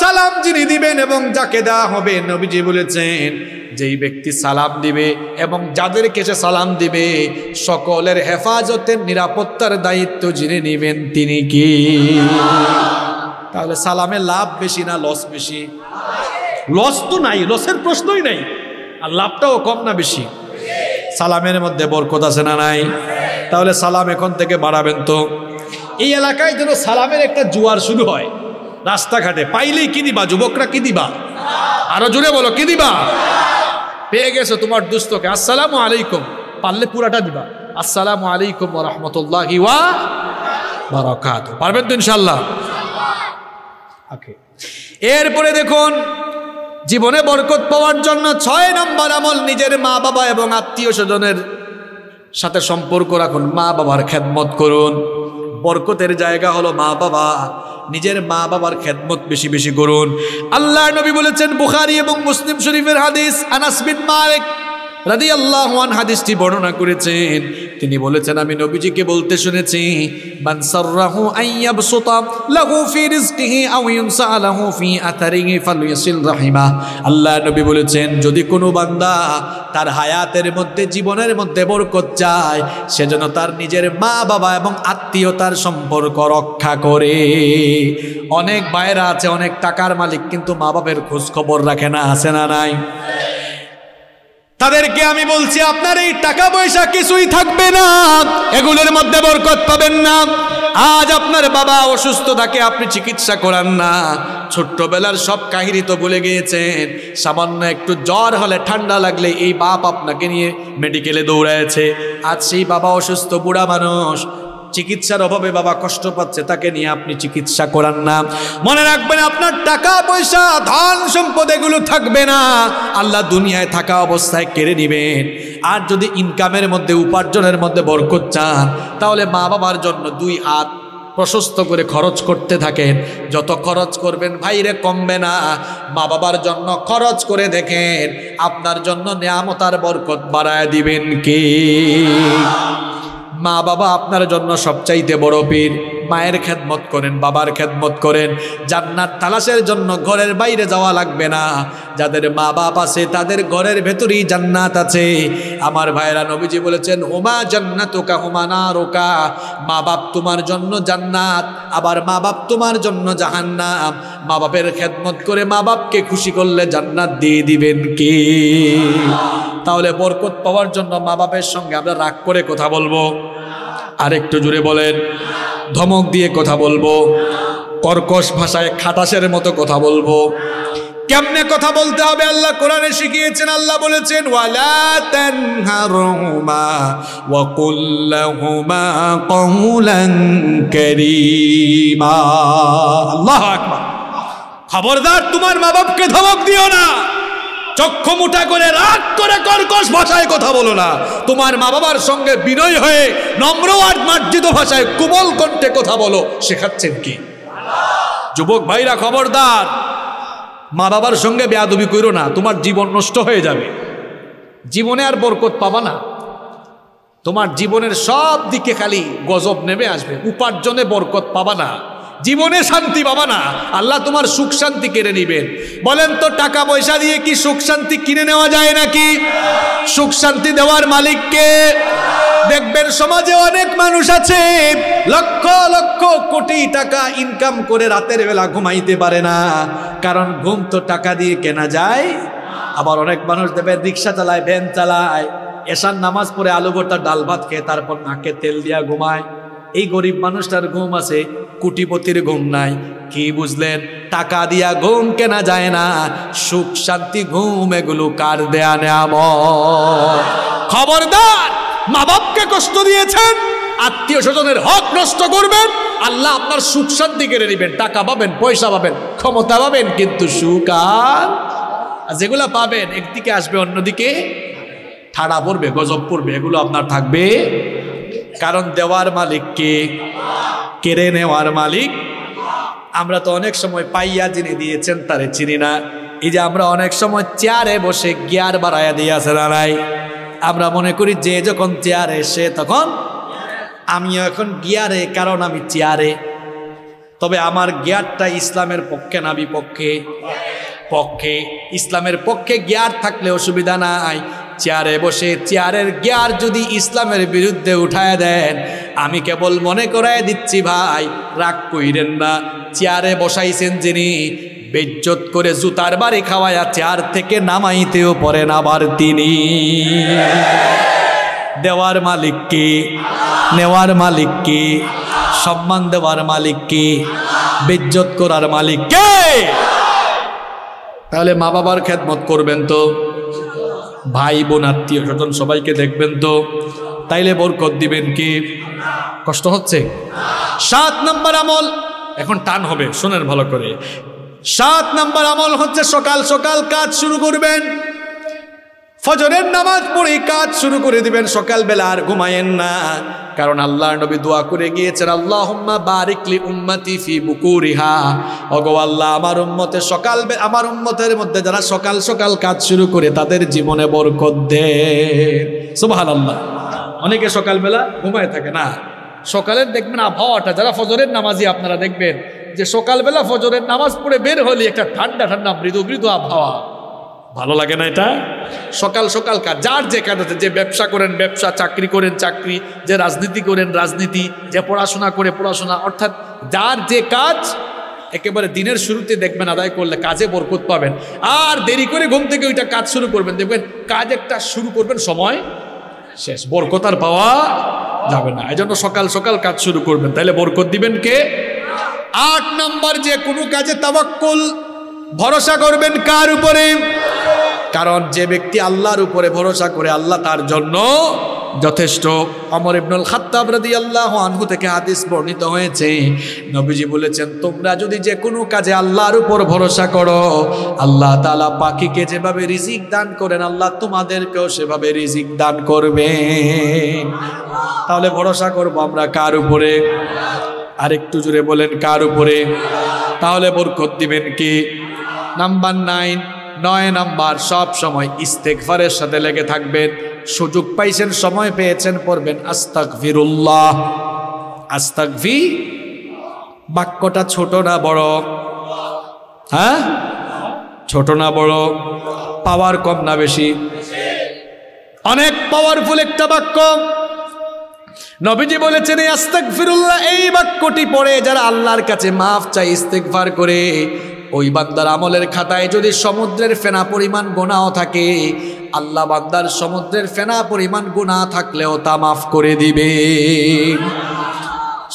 সালাম যিনি দিবেন এবং যাকে দেওয়া হবে নবীজি বলেছেন যেই ব্যক্তি সালাম দিবে এবং যাদেরকে সে সালাম দিবে সকলের হেফাজতের নিরাপত্তার দায়িত্ব জেনে নেবেন তিনি কি তাহলে সালামে লাভ বেশি না লস বেশি লস তো নাই লসের প্রশ্নই নাই আর লাভটাও কম না বেশি সালামের মধ্যে বরকত আছে না নাই তাহলে সালাম এখন থেকে বাড়াবেন তো এই এলাকায় যেন সালামের একটা জুয়ার শুরু হয় রাস্তাঘাটে পাইলেই কি দিবা যুবকরা কি দিবা আরো জোরে বলো কি দিবা পেয়ে গেছো তোমার দুস্থকে আসসালামু আলাইকুম পারলে পুরাটা দিবা আসসালামু আলাইকুম রহমতুল্লাহ ওয়া বারাকাত পারবেন তো ইনশাল্লাহ এরপরে দেখুন জীবনে বরকত পাওয়ার জন্য ছয় নম্বর আমল নিজের মা বাবা এবং আত্মীয় স্বজনের সাথে সম্পর্ক রাখুন মা বাবার খেদমত করুন বরকতের জায়গা হলো মা বাবা নিজের মা বাবার খেদমত বেশি বেশি করুন আল্লাহ নবী বলেছেন বুখারি এবং মুসলিম শরীফের হাদিস আনাসবিন মালিক রাদি আল্লাহ হাদিসটি বর্ণনা করেছেন তিনি বলেছেন আমি নবীজিকে বলতে শুনেছি আল্লাহ নবী বলেছেন যদি কোনো বান্দা তার হায়াতের মধ্যে জীবনের মধ্যে বরকত চায় সে যেন তার নিজের মা বাবা এবং আত্মীয়তার সম্পর্ক রক্ষা করে অনেক বাইরা আছে অনেক টাকার মালিক কিন্তু মা বাবের খোঁজ খবর রাখে না আছে না নাই তাদেরকে আমি বলছি আপনার এই টাকা পয়সা কিছুই থাকবে না এগুলোর মধ্যে বরকত পাবেন না আজ আপনার বাবা অসুস্থ থাকে আপনি চিকিৎসা করান না ছোট্টবেলার সব কাহিনী তো বলে গিয়েছেন সামান্য একটু জ্বর হলে ঠান্ডা লাগলে এই বাপ আপনাকে নিয়ে মেডিকেলে দৌড়ায়ছে আজ সেই বাবা অসুস্থ বুড়া মানুষ চিকিৎসার অভাবে বাবা কষ্ট পাচ্ছে তাকে নিয়ে আপনি চিকিৎসা করান না মনে রাখবেন আপনার টাকা পয়সা ধন সম্পদ এগুলো থাকবে না আল্লাহ দুনিয়ায় থাকা অবস্থায় কেড়ে নেবেন আর যদি ইনকামের মধ্যে উপার্জনের মধ্যে বরকত চান তাহলে মা বাবার জন্য দুই হাত প্রশস্ত করে খরচ করতে থাকেন যত খরচ করবেন ভাইরে কমবে না মা বাবার জন্য খরচ করে দেখেন আপনার জন্য নিয়ামতার বরকত বাড়ায় দিবেন কে মা বাবা আপনার জন্য সবচাইতে বড় পীর মায়ের খেদমত করেন বাবার খেদমত করেন জান্নাত তালাশের জন্য ঘরের বাইরে যাওয়া লাগবে না যাদের মা বাপ আছে তাদের ঘরের ভেতরেই জান্নাত আছে আমার ভাইরা নবীজি বলেছেন হোমা জান্নাতোকা হোমা না রোকা মা বাপ তোমার জন্য জান্নাত আবার মা বাপ তোমার জন্য জাহান্নাম মা বাপের খেদমত করে মা বাপকে খুশি করলে জান্নাত দিয়ে দিবেন কে তাহলে বরকত পাওয়ার জন্য মা বাপের সঙ্গে আমরা রাগ করে কথা বলবো আরেকটু জুড়ে বলেন ধমক দিয়ে কথা বলবো কর্কশ ভাষায় খাটাসের মতো কথা বলবো কেমনে কথা বলতে হবে আল্লাহ কোরআনে শিখিয়েছেন আল্লাহ বলেছেন ওয়ালা খবরদার তোমার মা বাপকে ধমক দিও না চক্ষু মুঠা করে রাগ করে কর্কশ ভাষায় কথা বলো না তোমার মা বাবার সঙ্গে বিনয় হয়ে নম্র আর মার্জিত ভাষায় কোমল কণ্ঠে কথা বলো শেখাচ্ছেন কি যুবক ভাইরা খবরদার মা বাবার সঙ্গে বেয়াদবি করো না তোমার জীবন নষ্ট হয়ে যাবে জীবনে আর বরকত পাবা না তোমার জীবনের সব দিকে খালি গজব নেমে আসবে উপার্জনে বরকত পাবা না জীবনে শান্তি বাবা না আল্লাহ তোমার সুখ শান্তি কেড়ে নিবেন বলেন তো টাকা পয়সা দিয়ে কি সুখ শান্তি কিনে নেওয়া যায় নাকি সুখ শান্তি দেওয়ার মালিককে দেখবেন সমাজে অনেক মানুষ আছে লক্ষ লক্ষ কোটি টাকা ইনকাম করে রাতের বেলা ঘুমাইতে পারে না কারণ ঘুম তো টাকা দিয়ে কেনা যায় আবার অনেক মানুষ দেবে রিক্সা চালায় ভ্যান চালায় এসার নামাজ পড়ে আলু ভর্তা ডাল ভাত খেয়ে তারপর নাকে তেল দিয়া ঘুমায় এই গরিব মানুষটার ঘুম আছে কুটিপতির ঘুম নাই কি বুঝলেন টাকা দিয়া ঘুম কেনা যায় না সুখ শান্তি ঘুম এগুলো কার দেয়া নেয়াম খবরদার মা বাপকে কষ্ট দিয়েছেন আত্মীয় স্বজনের হক নষ্ট করবেন আল্লাহ আপনার সুখ শান্তি কেড়ে নেবেন টাকা পাবেন পয়সা পাবেন ক্ষমতা পাবেন কিন্তু সুখ আর যেগুলো পাবেন একদিকে আসবে অন্যদিকে ঠাড়া পড়বে গজব পড়বে এগুলো আপনার থাকবে কারণ দেওয়ার মালিক কে কেড়ে নেওয়ার মালিক আমরা তো অনেক সময় পাইয়া যিনি দিয়েছেন তারে চিনি না এই যে আমরা অনেক সময় চেয়ারে বসে গিয়ার বাড়াইয়া দিয়েছে দাঁড়াই আমরা মনে করি যে যখন চেয়ারে সে তখন আমিও এখন গিয়ারে কারণ আমি চেয়ারে তবে আমার গিয়ারটা ইসলামের পক্ষে না বিপক্ষে পক্ষে ইসলামের পক্ষে গিয়ার থাকলে অসুবিধা না আয় চেয়ারে বসে চেয়ারের গিয়ার যদি ইসলামের বিরুদ্ধে উঠায় দেন আমি কেবল মনে করায় দিচ্ছি ভাই রাগ কইরেন না চেয়ারে বসাইছেন যিনি বেজ্জত করে জুতার বাড়ি খাওয়ায়া চেয়ার থেকে নামাইতেও পরেন আবার তিনি দেওয়ার মালিক কি নেওয়ার মালিক কি সম্মান দেওয়ার মালিক কি বেজ্জত করার মালিককে তাহলে মা বাবার খেদমত করবেন তো ভাই বোন আত্মীয় স্বজন সবাইকে দেখবেন তো তাইলে বরকত দিবেন কি কষ্ট হচ্ছে সাত নম্বর আমল এখন টান হবে শোনেন ভালো করে সাত নম্বর আমল হচ্ছে সকাল সকাল কাজ শুরু করবেন ফজরের নামাজ পড়ে কাজ শুরু করে দিবেন সকালবেলা আর ঘুমায়েন না কারণ আল্লাহ নবী দোয়া করে গিয়েছেন আল্লাহ বারিকলি উম্মতি ফি বুকুরিহা অগো আল্লাহ আমার উম্মতে সকাল আমার উম্মতের মধ্যে যারা সকাল সকাল কাজ শুরু করে তাদের জীবনে বরকত দে সুবাহান আল্লাহ অনেকে সকালবেলা ঘুমায় থাকে না সকালের দেখবেন আবহাওয়াটা যারা ফজরের নামাজি আপনারা দেখবেন যে সকালবেলা ফজরের নামাজ পড়ে বের হলে একটা ঠান্ডা ঠান্ডা মৃদু মৃদু আবহাওয়া ভালো লাগে না এটা সকাল সকাল কাজ যার যে কাজ আছে যে ব্যবসা করেন ব্যবসা চাকরি করেন চাকরি যে রাজনীতি করেন রাজনীতি যে পড়াশোনা করে পড়াশোনা অর্থাৎ যার যে কাজ একেবারে দিনের শুরুতে দেখবেন আদায় করলে কাজে বরকত পাবেন আর দেরি করে ঘুম থেকে ওইটা কাজ শুরু করবেন দেখবেন কাজ একটা শুরু করবেন সময় শেষ বরকত আর পাওয়া যাবে না জন্য সকাল সকাল কাজ শুরু করবেন তাহলে বরকত দিবেন কে আট নাম্বার যে কোনো কাজে তাবাক্কল ভরসা করবেন কার উপরে কারণ যে ব্যক্তি আল্লাহর উপরে ভরসা করে আল্লাহ তার জন্য যথেষ্ট অমর ইবনুল খাত্তাব রাদি আল্লাহ আনহু থেকে হাদিস বর্ণিত হয়েছে নবীজি বলেছেন তোমরা যদি যে কোনো কাজে আল্লাহর উপর ভরসা করো আল্লাহ তালা পাখিকে যেভাবে রিজিক দান করেন আল্লাহ তোমাদেরকেও সেভাবে রিজিক দান করবে তাহলে ভরসা করবো আমরা কার উপরে আরেকটু জুড়ে বলেন কার উপরে তাহলে বরকত দিবেন কি নাম্বার নাইন নয় নাম্বার সব সময় ইস্তেকফারের সাথে লেগে থাকবেন সুযোগ পাইছেন সময় পেয়েছেন পড়বেন আস্তাক ফিরুল্লাহ আস্তাক ভি বাক্যটা ছোট না বড় হ্যাঁ ছোট না বড় পাওয়ার কম না বেশি অনেক পাওয়ারফুল একটা বাক্য নবীজি বলেছেন এই আস্তাক ফিরুল্লাহ এই বাক্যটি পড়ে যারা আল্লাহর কাছে মাফ চাই ইস্তেকফার করে ওই বান্দার আমলের খাতায় যদি সমুদ্রের ফেনা পরিমাণ গোনাও থাকে আল্লাহ বান্দার সমুদ্রের ফেনা পরিমাণ গোনা থাকলেও তা মাফ করে দিবে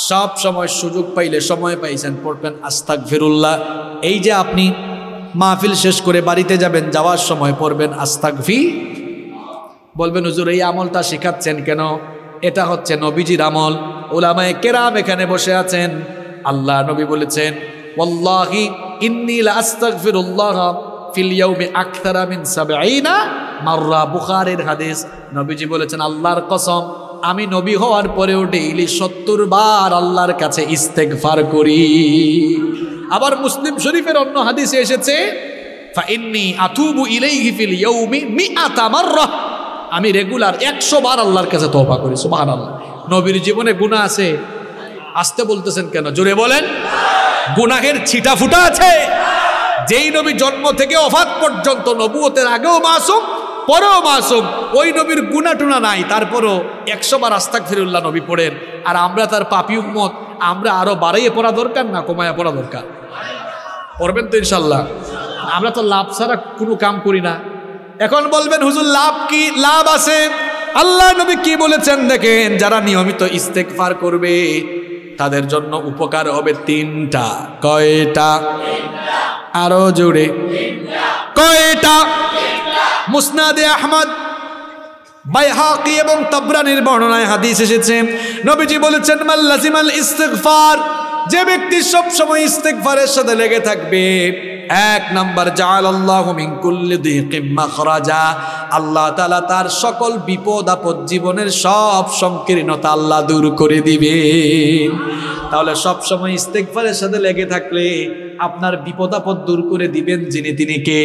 সব সময় সুযোগ পাইলে সময় পাইছেন পড়বেন আস্তাক ফিরুল্লাহ এই যে আপনি মাহফিল শেষ করে বাড়িতে যাবেন যাওয়ার সময় পড়বেন আস্তাক ভি বলবেন হুজুর এই আমলটা শেখাচ্ছেন কেন এটা হচ্ছে নবীজির আমল ওলামায় কেরাম এখানে বসে আছেন আল্লাহ নবী বলেছেন ওল্লাহি হাদিস নবীজি বলেছেন আল্লাহর কসম আমি নবী হওয়ার পরেও ডেইলি সত্তর বার আল্লাহর কাছে ইস্তেকফার করি আবার মুসলিম শরীফের অন্য হাদিসে এসেছে আমি রেগুলার একশো বার আল্লাহর কাছে তোফা করি আল্লাহ নবীর জীবনে গুণা আছে আসতে বলতেছেন কেন জোরে বলেন গুনাহের ছিটা ফুটা আছে যেই নবী জন্ম থেকে অফাত পর্যন্ত নবুয়তের আগেও মাসুম পরেও মাসুম ওই নবীর গুণাটুনা নাই তারপরও একশো বার আস্তাক ফিরুল্লাহ নবী পড়েন আর আমরা তার পাপি উম্মত আমরা আরও বাড়াইয়ে পড়া দরকার না কমাইয়া পড়া দরকার পড়বেন তো ইনশাল্লাহ আমরা তো লাভ ছাড়া কোনো কাম করি না এখন বলবেন হুজুর লাভ কি লাভ আছে আল্লাহ নবী কি বলেছেন দেখেন যারা নিয়মিত ইস্তেকফার করবে তাদের জন্য উপকার হবে তিনটা কয়টা আরো জোরে কয়টা মুসনাদে আহমদ বাইহাকি এবং তাবরানির বর্ণনায় হাদিস এসেছে নবীজি বলেছেন মাল্লাজিমাল ইস্তেকফার যে ব্যক্তি সবসময় ইস্তেকফারের সাথে লেগে থাকবে এক নাম্বার জাল আল্লাহ আল্লাহ তালা তার সকল বিপদ আপদ জীবনের সব সংকীর্ণতা আল্লাহ দূর করে দিবে তাহলে সব সময় ইস্তেকফারের সাথে লেগে থাকলে আপনার বিপদ আপদ দূর করে দিবেন যিনি তিনি কে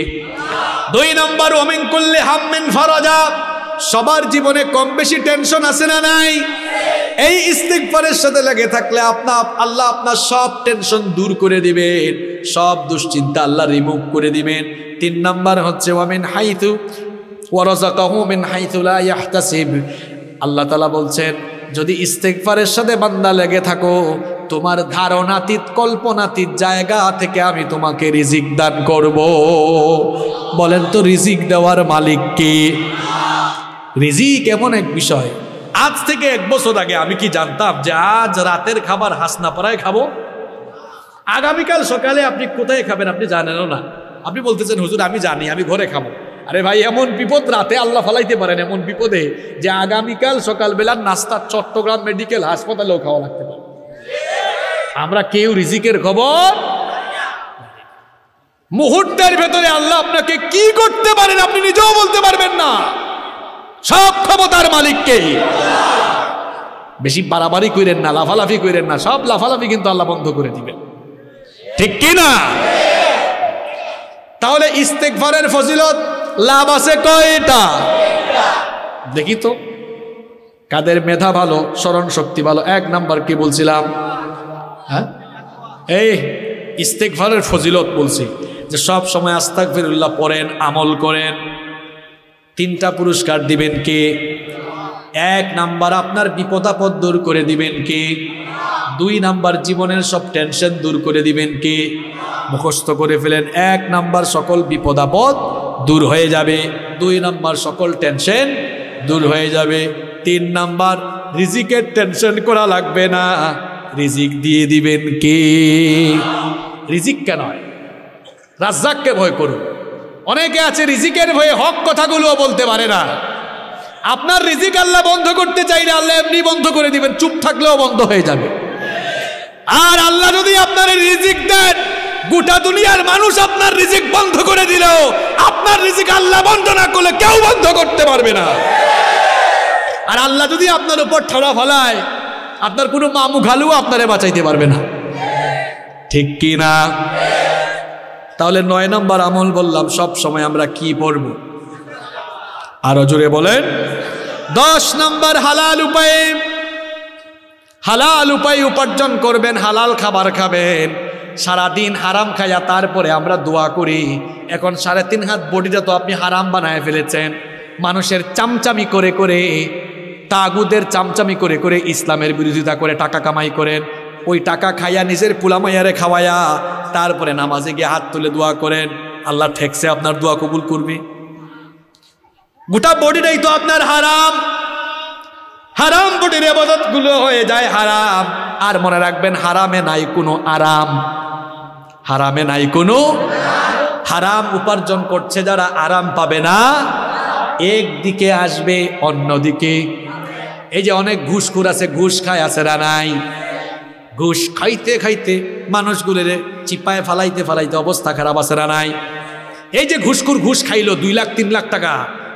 দুই নম্বর ওমিন করলে হাম্মেন ফরাজা সবার জীবনে কম বেশি টেনশন আছে না নাই এই ইস্তিকফারের সাথে লেগে থাকলে আপনা আল্লাহ আপনার সব টেনশন দূর করে দিবেন সব দুশ্চিন্তা আল্লাহ রিমুভ করে দিবেন তিন নাম্বার হচ্ছে ওয়ামিন হাইথু ওয়ারজাকাহুমিন হাইথুলা ইয়াহতাসিব আল্লাহ তালা বলছেন যদি ইস্তেকফারের সাথে বান্দা লেগে থাকো তোমার ধারণাতীত কল্পনাতীত জায়গা থেকে আমি তোমাকে রিজিক দান করব বলেন তো রিজিক দেওয়ার মালিক কি রিজিক এমন এক বিষয় আজ থেকে এক বছর আগে আমি কি জানতাম যে আজ রাতের খাবার পাড়ায় খাবো আগামীকাল সকালে আপনি কোথায় খাবেন আপনি জানেনও না আপনি বলতেছেন হুজুর আমি জানি আমি ঘরে খাবো আরে ভাই এমন বিপদ রাতে আল্লাহ ফালাইতে পারেন এমন বিপদে যে আগামীকাল সকালবেলার নাস্তা চট্টগ্রাম মেডিকেল হাসপাতালেও খাওয়া লাগতে পারে আমরা কেউ রিজিকের খবর মুহূর্তের ভেতরে আল্লাহ আপনাকে কি করতে পারেন আপনি নিজেও বলতে পারবেন না সব ক্ষমতার মালিককেই বেশি বাড়াবাড়ি করেন না লাফালাফি করেন না সব লাফালাফি কিন্তু আল্লাহ বন্ধ করে দিবেন ঠিক কি না তাহলে ইস্তেকভারের ফজিলত লাভ আছে কয়টা দেখি তো কাদের মেধা ভালো স্মরণ শক্তি ভালো এক নাম্বার কি বলছিলাম হ্যাঁ এই ইস্তেকভারের ফজিলত বলছি যে সব সময় আস্তাক পড়েন আমল করেন তিনটা পুরস্কার দিবেন কে এক নাম্বার আপনার বিপদাপদ দূর করে দিবেন কে দুই নাম্বার জীবনের সব টেনশন দূর করে দিবেন কে মুখস্থ করে ফেলেন এক নাম্বার সকল বিপদাপদ দূর হয়ে যাবে দুই নাম্বার সকল টেনশন দূর হয়ে যাবে তিন নাম্বার রিজিকের টেনশন করা লাগবে না রিজিক দিয়ে দিবেন কে রিজিক কেন রাজ্জাককে ভয় করুন অনেকে আছে রিজিকের ভয়ে হক কথাগুলোও বলতে পারে না আপনার রিজিক আল্লাহ বন্ধ করতে চাইলে আল্লাহ এমনি বন্ধ করে দিবেন চুপ থাকলেও বন্ধ হয়ে যাবে আর আল্লাহ যদি আপনার রিজিক দেন গোটা দুনিয়ার মানুষ আপনার রিজিক বন্ধ করে দিলেও আপনার রিজিক আল্লাহ বন্ধ না করলে কেউ বন্ধ করতে পারবে না আর আল্লাহ যদি আপনার উপর ঠড়া ফলায় আপনার কোনো মামু ঘালুও আপনারে বাঁচাইতে পারবে না ঠিক কি না তাহলে নয় নম্বর আমল বললাম সব সময় আমরা কি পড়ব আরো জোরে বলেন দশ নম্বর হালাল উপায়ে হালাল উপায় উপার্জন করবেন হালাল খাবার খাবেন সারাদিন হারাম খাইয়া তারপরে আমরা দোয়া করি এখন সাড়ে তিন হাত বডিটা তো আপনি হারাম বানায় ফেলেছেন মানুষের চামচামি করে করে তাগুদের চামচামি করে করে ইসলামের বিরোধিতা করে টাকা কামাই করেন ওই টাকা খাইয়া নিজের পুলামাইয়ারে খাওয়াইয়া তারপরে নামাজে গিয়ে হাত তুলে দোয়া করেন আল্লাহ ঠেকছে আপনার দোয়া কবুল করবে গোটা বডিটাই তো আপনার হারাম হারাম বডির গুলো হয়ে যায় হারাম আর মনে রাখবেন হারামে নাই কোনো আরাম হারামে নাই কোনো হারাম উপার্জন করছে যারা আরাম পাবে না একদিকে আসবে অন্যদিকে এই যে অনেক ঘুষখুর আছে ঘুষ খায় আছে না নাই ঘুষ খাইতে খাইতে মানুষগুলের চিপায় ফালাইতে ফালাইতে অবস্থা খারাপ আছে নাই এই যে ঘুষখুর ঘুষ খাইলো দুই লাখ তিন লাখ টাকা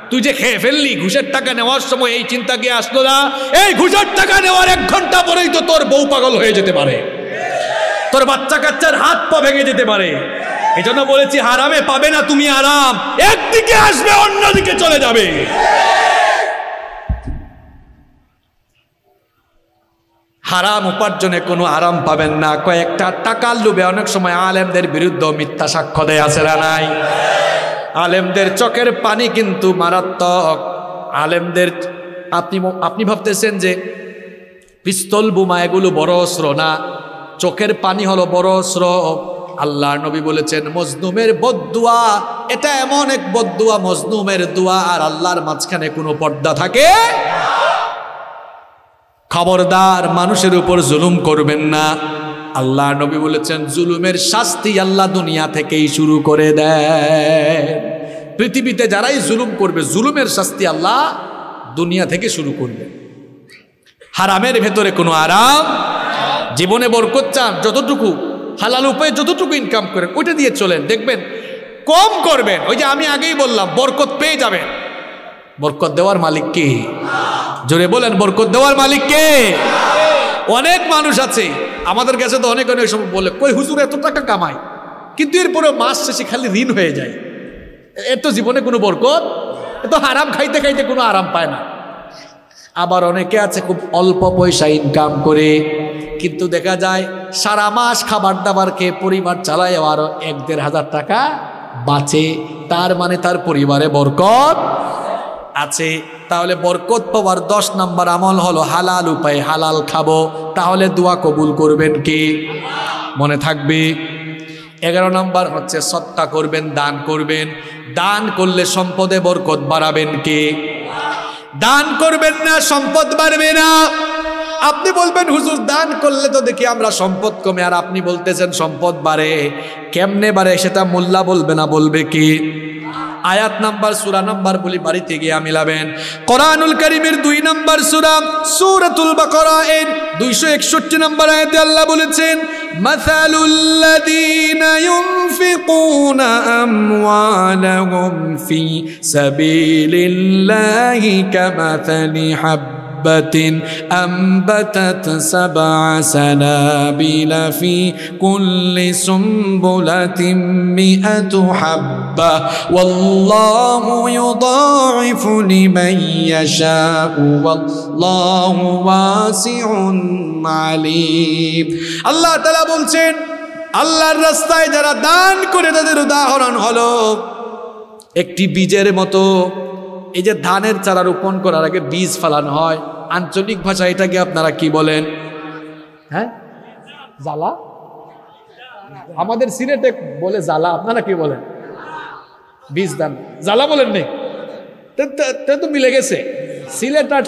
তুই যে খেয়ে ফেললি ঘুষের টাকা নেওয়ার সময় এই চিন্তা কে আসলো না এই ঘুষের টাকা নেওয়ার এক ঘন্টা পরেই তো তোর বউ পাগল হয়ে যেতে পারে তোর বাচ্চা কাচ্চার হাত পা ভেঙে যেতে পারে এই জন্য বলেছি হারামে পাবে না তুমি আরাম একদিকে আসবে অন্যদিকে চলে যাবে হারাম উপার্জনে কোনো আরাম পাবেন না কয়েকটা টাকার লোভে অনেক সময় আলেমদের বিরুদ্ধে মিথ্যা সাক্ষ্য দেয় আছে না নাই আলেমদের চকের পানি কিন্তু মারাত্মক আলেমদের আপনি আপনি ভাবতেছেন যে পিস্তল বোমা এগুলো বড় অস্ত্র না চোখের পানি হলো বড় অস্ত্র আল্লাহ নবী বলেছেন মজনুমের বদুয়া এটা এমন এক বদুয়া মজনুমের দোয়া আর আল্লাহর মাঝখানে কোনো পর্দা থাকে খবরদার মানুষের উপর জুলুম করবেন না আল্লাহ নবী বলেছেন জুলুমের শাস্তি আল্লাহ দুনিয়া থেকেই শুরু করে দেয় পৃথিবীতে যারাই জুলুম করবে জুলুমের শাস্তি আল্লাহ দুনিয়া থেকে শুরু করবে হারামের ভেতরে কোনো আরাম জীবনে বরকত চান যতটুকু হালাল উপায়ে যতটুকু ইনকাম করেন ওইটা দিয়ে চলেন দেখবেন কম করবেন ওই যে আমি আগেই বললাম বরকত পেয়ে যাবেন বরকত দেওয়ার মালিক কি জোরে বলেন বরকত দেওয়ার মালিক কে অনেক মানুষ আছে আমাদের কাছে তো অনেক অনেক সময় বলে কই হুজুর এত টাকা কামায় কিন্তু এরপরেও মাস শেষে খালি ঋণ হয়ে যায় এর তো জীবনে কোনো বরকত এত হারাম খাইতে খাইতে কোনো আরাম পায় না আবার অনেকে আছে খুব অল্প পয়সা ইনকাম করে কিন্তু দেখা যায় সারা মাস খাবার দাবার খেয়ে পরিবার চালায় আরও এক দেড় হাজার টাকা বাঁচে তার মানে তার পরিবারে বরকত আছে তাহলে বরকত পাওয়ার দশ নাম্বার আমল হলো হালাল উপায়ে হালাল খাবো তাহলে দোয়া কবুল করবেন কি মনে থাকবে এগারো নাম্বার হচ্ছে সত্তা করবেন দান করবেন দান করলে সম্পদে বরকত বাড়াবেন কে দান করবেন না সম্পদ বাড়বে না আপনি বলবেন হুজুর দান করলে তো দেখি আমরা সম্পদ কমে আর আপনি বলতেছেন সম্পদ বাড়ে কেমনে বাড়ে সেটা মোল্লা বলবে না বলবে কি আয়াত নাম্বার সুরা নাম্বার বলি বাড়িতে গিয়া মিলাবেন কোরআনুল করিমের দুই নাম্বার সুরা সুরাতুল বাকরা এর দুইশো একষট্টি নাম্বার আয়াতে আল্লাহ বলেছেন মাসালুল্লাদিনা ইউনফিকুনা আমওয়ালাহুম ফি সাবিলিল্লাহি কামাসালি হাব حَبَّةٍ أَنبَتَتْ سَبْعَ سَنَابِلَ فِي كُلِّ سُنبُلَةٍ مِئَةُ حَبَّةٍ وَاللَّهُ يُضَاعِفُ لِمَن يَشَاءُ وَاللَّهُ وَاسِعٌ عَلِيمٌ الله تعالى বলছেন আল্লাহর রাস্তায় যারা দান করে তাদের উদাহরণ হলো একটি বীজের মতো এই যে ধানের চারা রোপণ করার আগে বীজ ফালানো হয় আঞ্চলিক ভাষা এটাকে আপনারা কি বলেন হ্যাঁ জ্বালা আমাদের সিলেটে বলে জ্বালা আপনারা কি বলেন বীজ দান জ্বালা বলেন নেই তো মিলে গেছে সিলেট আর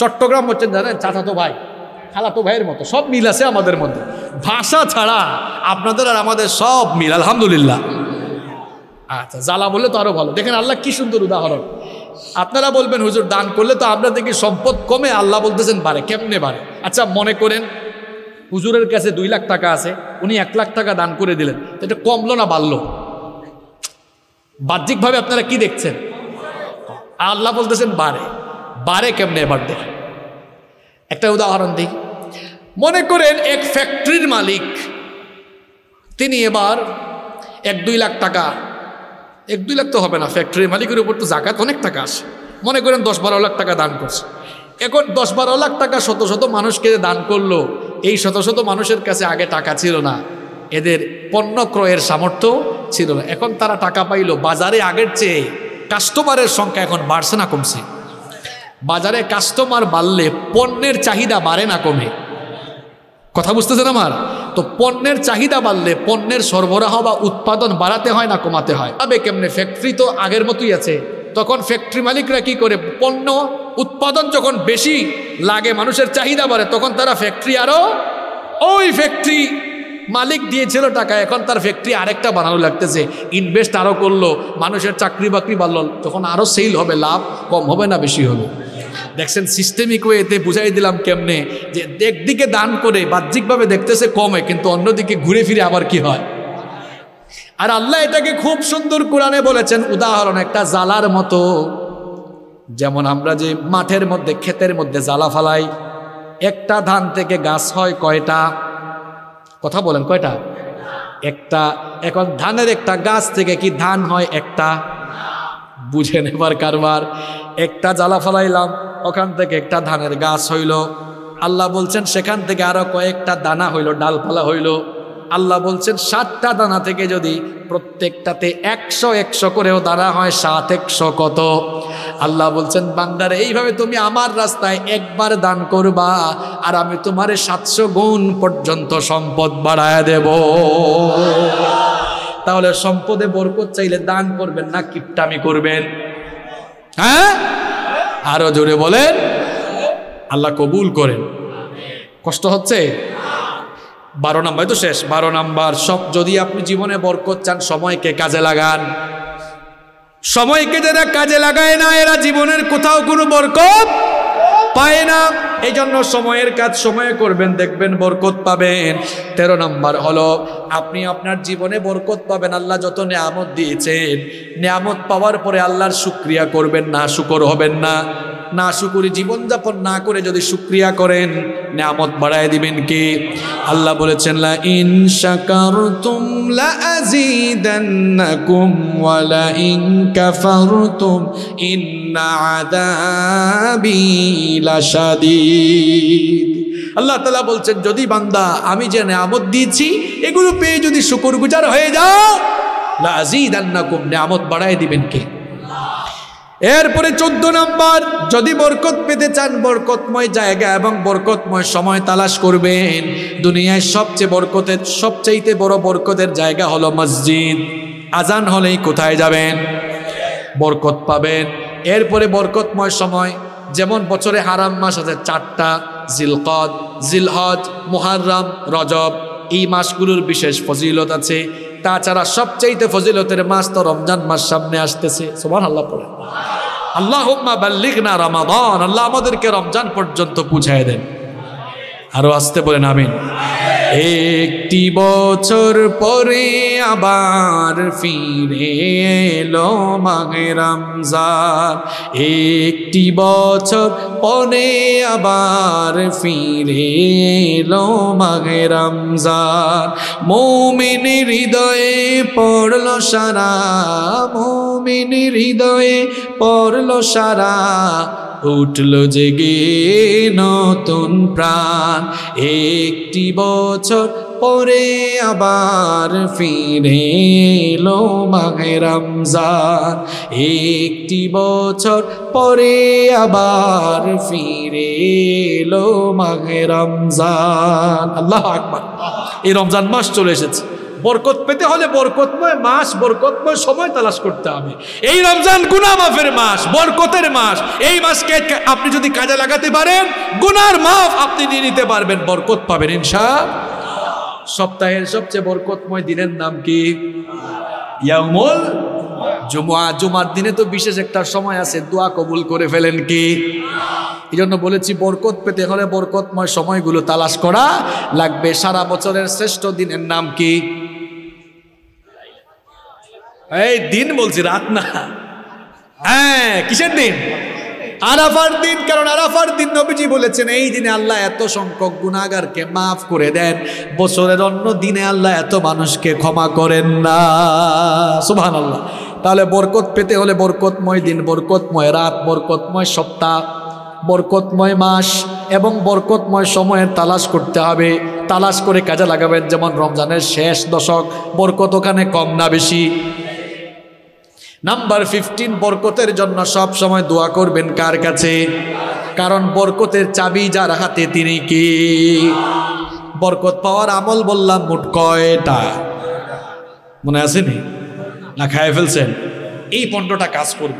চট্টগ্রাম হচ্ছে জানেন চাচাতো ভাই খালাতো ভাইয়ের মতো সব মিল আছে আমাদের মধ্যে ভাষা ছাড়া আপনাদের আর আমাদের সব মিল আলহামদুলিল্লাহ আচ্ছা জ্বালা বললে তো আরো ভালো দেখেন আল্লাহ কি সুন্দর উদাহরণ আপনারা বলবেন হুজুর দান করলে তো আপনার দেখি সম্পদ কমে আল্লাহ বলতেছেন বাড়ে কেমনে বাড়ে আচ্ছা মনে করেন হুজুরের কাছে দুই লাখ টাকা আছে উনি এক লাখ টাকা দান করে দিলেন এটা কমলো না বাড়লো বাহ্যিকভাবে আপনারা কি দেখছেন আল্লাহ বলতেছেন বাড়ে বাড়ে কেমনে এবার দেখ একটা উদাহরণ দিই মনে করেন এক ফ্যাক্টরির মালিক তিনি এবার এক দুই লাখ টাকা এক দুই লাখ তো হবে না ফ্যাক্টরির মালিকের উপর তো জাকাত অনেক টাকা আসে মনে করেন দশ বারো লাখ টাকা দান করছে এখন দশ বারো লাখ টাকা শত শত মানুষকে দান করলো এই শত শত মানুষের কাছে আগে টাকা ছিল না এদের পণ্য ক্রয়ের সামর্থ্য ছিল না এখন তারা টাকা পাইল বাজারে আগের চেয়ে কাস্টমারের সংখ্যা এখন বাড়ছে না কমছে বাজারে কাস্টমার বাড়লে পণ্যের চাহিদা বাড়ে না কমে কথা বুঝতেছেন আমার তো পণ্যের চাহিদা বাড়লে পণ্যের সরবরাহ বা উৎপাদন বাড়াতে হয় না কমাতে হয় তবে কেমনে ফ্যাক্টরি তো আগের মতোই আছে তখন ফ্যাক্টরি মালিকরা কি করে পণ্য উৎপাদন যখন বেশি লাগে মানুষের চাহিদা বাড়ে তখন তারা ফ্যাক্টরি আরও ওই ফ্যাক্টরি মালিক দিয়েছিল টাকা এখন তার ফ্যাক্টরি আরেকটা বানানো লাগতেছে ইনভেস্ট আরও করলো মানুষের চাকরি বাকরি বাড়ল তখন আরও সেল হবে লাভ কম হবে না বেশি হবে দেখছেন সিস্টেমিক এতে বুঝাই দিলাম কেমনে যে একদিকে দান করে বাহ্যিকভাবে দেখতেছে কমে কিন্তু অন্যদিকে ঘুরে ফিরে আবার কি হয় আর আল্লাহ এটাকে খুব সুন্দর কোরআনে বলেছেন উদাহরণ একটা জ্বালার মতো যেমন আমরা যে মাঠের মধ্যে ক্ষেতের মধ্যে জ্বালা ফালাই একটা ধান থেকে গাছ হয় কয়টা কথা বলেন কয়টা একটা এখন ধানের একটা গাছ থেকে কি ধান হয় একটা বুঝে নেবার কারবার একটা জ্বালা ফলাইলাম ওখান থেকে একটা ধানের গাছ হইল আল্লাহ বলছেন সেখান থেকে আরও কয়েকটা দানা হইল ডালপালা হইল আল্লাহ বলছেন সাতটা দানা থেকে যদি প্রত্যেকটাতে একশো একশো করেও দানা হয় সাত একশো কত আল্লাহ বলছেন বান্দার এইভাবে তুমি আমার রাস্তায় একবার দান করবা আর আমি তোমারে সাতশো গুণ পর্যন্ত সম্পদ বাড়ায় দেব তাহলে সম্পদে বরকত চাইলে দান করবেন না কিপটামি করবেন হ্যাঁ আরো জোরে বলেন আল্লাহ কবুল করেন কষ্ট হচ্ছে বারো নাম্বার তো শেষ বারো নাম্বার সব যদি আপনি জীবনে বরকত চান সময়কে কাজে লাগান সময়কে যারা কাজে লাগায় না এরা জীবনের কোথাও কোনো বরকত পায় না এই জন্য সময়ের কাজ সময়ে করবেন দেখবেন বরকত পাবেন তেরো নম্বর হলো আপনি আপনার জীবনে বরকত পাবেন আল্লাহ যত নেয়ামত দিয়েছেন নেয়ামত পাওয়ার পরে আল্লাহর শুক্রিয়া করবেন না শুকর হবেন না না শুকুরি জীবনযাপন না করে যদি শুক্রিয়া করেন নামত বাড়ায় দিবেন কে আল্লাহ বলেছেন লা ইন শাকারতুম লা ইন্না আল্লাহ তালা বলছেন যদি বান্দা আমি যে নামত দিয়েছি এগুলো পেয়ে যদি গুজার হয়ে যাও লা আযীদান্নাকুম নামত বাড়ায় দিবেন কে এরপরে চোদ্দ নম্বর যদি বরকত পেতে চান বরকতময় জায়গা এবং বরকতময় সময় তালাশ করবেন দুনিয়ায় সবচেয়ে বরকতের সবচেয়েতে বড় বরকতের জায়গা হলো মসজিদ আজান হলেই কোথায় যাবেন বরকত পাবেন এরপরে বরকতময় সময় যেমন বছরে হারাম মাস আছে চারটা জিলকদ জিলহজ মোহারম রজব এই মাসগুলোর বিশেষ ফজিলত আছে তাছাড়া সবচাইতে ফজিলতের মাস তো রমজান মাস সামনে আসতেছে সোমান আল্লাহ পড়ে আল্লাহ না রমাদন আল্লাহ আমাদেরকে রমজান পর্যন্ত বুঝাই দেন আরো আসতে বলেন আমিন একটি বছর পরে আবার ফিরে এলো মাঘে রমজান একটি বছর পরে আবার ফিরে এলো মাঘে রমজান মৌমিন হৃদয়ে পড়ল সারা মৌমিন হৃদয়ে পড়ল সারা উঠল জেগে নতুন প্রাণ একটি বছর পরে আবার ফিরে এলো মাহে রমজান একটি বছর পরে আবার ফিরে এলো মাহে রমজান আল্লাহ আকবার এই রমজান মাস চলে এসেছে বরকত পেতে হলে বরকতময় মাস বরকতময় সময় তালাশ করতে হবে এই রমজান গুনামাফের মাস বরকতের মাস এই মাসকে আপনি যদি কাজে লাগাতে পারেন গুনার মাফ আপনি নিয়ে নিতে পারবেন বরকত পাবেন ইনশা সপ্তাহের সবচেয়ে বরকতময় দিনের নাম কি ইয়ামল জুমা জুমার দিনে তো বিশেষ একটা সময় আছে দোয়া কবুল করে ফেলেন কি এই জন্য বলেছি বরকত পেতে হলে বরকতময় সময়গুলো তালাশ করা লাগবে সারা বছরের শ্রেষ্ঠ দিনের নাম কি এই দিন বলছি রাত না হ্যাঁ কিসের দিন আরাফার দিন কারণ আরাফার দিন নবীজি বলেছেন এই দিনে আল্লাহ এত সংখ্যক গুণাগারকে মাফ করে দেন বছরের অন্য দিনে আল্লাহ এত মানুষকে ক্ষমা করেন না সুভান আল্লাহ তাহলে বরকত পেতে হলে বরকতময় দিন বরকতময় রাত বরকতময় সপ্তাহ বরকতময় মাস এবং বরকতময় সময়ের তালাশ করতে হবে তালাশ করে কাজে লাগাবেন যেমন রমজানের শেষ দশক বরকত ওখানে কম না বেশি নাম্বার ফিফটিন বরকতের জন্য সব সময় দোয়া করবেন কার কাছে কারণ বরকতের চাবি যার হাতে তিনি কি বরকত পাওয়ার আমল বললাম মোট কয়টা মনে নি না খায় ফেলছেন এই পণ্যটা কাজ করব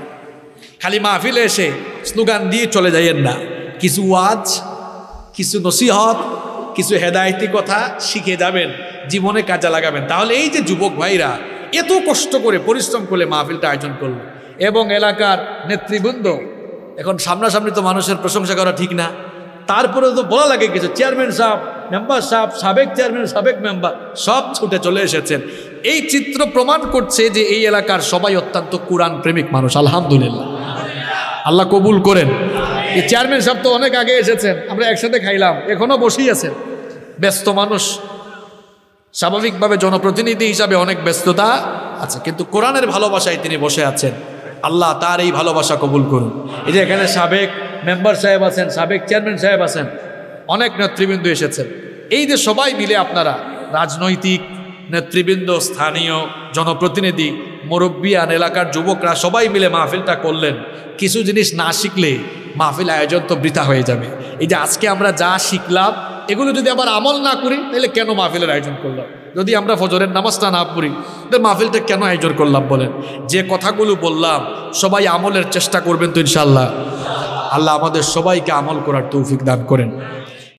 খালি মাহফিলে এসে স্লোগান দিয়ে চলে যাইয়েন না কিছু ওয়াজ কিছু নসিহত কিছু হেদায়তি কথা শিখে যাবেন জীবনে কাজে লাগাবেন তাহলে এই যে যুবক ভাইরা এত কষ্ট করে পরিশ্রম করে মাহফিলটা আয়োজন করলো এবং এলাকার নেতৃবৃন্দ এখন সামনাসামনি তো মানুষের প্রশংসা করা ঠিক না তারপরে তো বলা লাগে কিছু চেয়ারম্যান সাহেব মেম্বার সাহেব সাবেক চেয়ারম্যান সাবেক মেম্বার সব ছুটে চলে এসেছেন এই চিত্র প্রমাণ করছে যে এই এলাকার সবাই অত্যন্ত কোরআন প্রেমিক মানুষ আলহামদুলিল্লাহ আল্লাহ কবুল করেন এই চেয়ারম্যান সাহেব তো অনেক আগে এসেছেন আমরা একসাথে খাইলাম এখনও বসেই আছেন ব্যস্ত মানুষ স্বাভাবিকভাবে জনপ্রতিনিধি হিসাবে অনেক ব্যস্ততা আছে কিন্তু কোরআনের ভালোবাসায় তিনি বসে আছেন আল্লাহ তার এই ভালোবাসা কবুল করুন এই যে এখানে সাবেক মেম্বার সাহেব আছেন সাবেক চেয়ারম্যান সাহেব আছেন অনেক নেতৃবৃন্দ এসেছেন এই যে সবাই মিলে আপনারা রাজনৈতিক নেতৃবৃন্দ স্থানীয় জনপ্রতিনিধি মুরব্বিয়ান এলাকার যুবকরা সবাই মিলে মাহফিলটা করলেন কিছু জিনিস না শিখলে মাহফিল আয়োজন তো বৃথা হয়ে যাবে এই যে আজকে আমরা যা শিখলাম এগুলো যদি আবার আমল না করি তাহলে কেন মাহফিলের আয়োজন করলাম যদি আমরা ফজরের নামাজটা না পড়ি তাহলে মাহফিলটা কেন আয়োজন করলাম বলেন যে কথাগুলো বললাম সবাই আমলের চেষ্টা করবেন তো ইনশাল্লাহ আল্লাহ আমাদের সবাইকে আমল করার তৌফিক দান করেন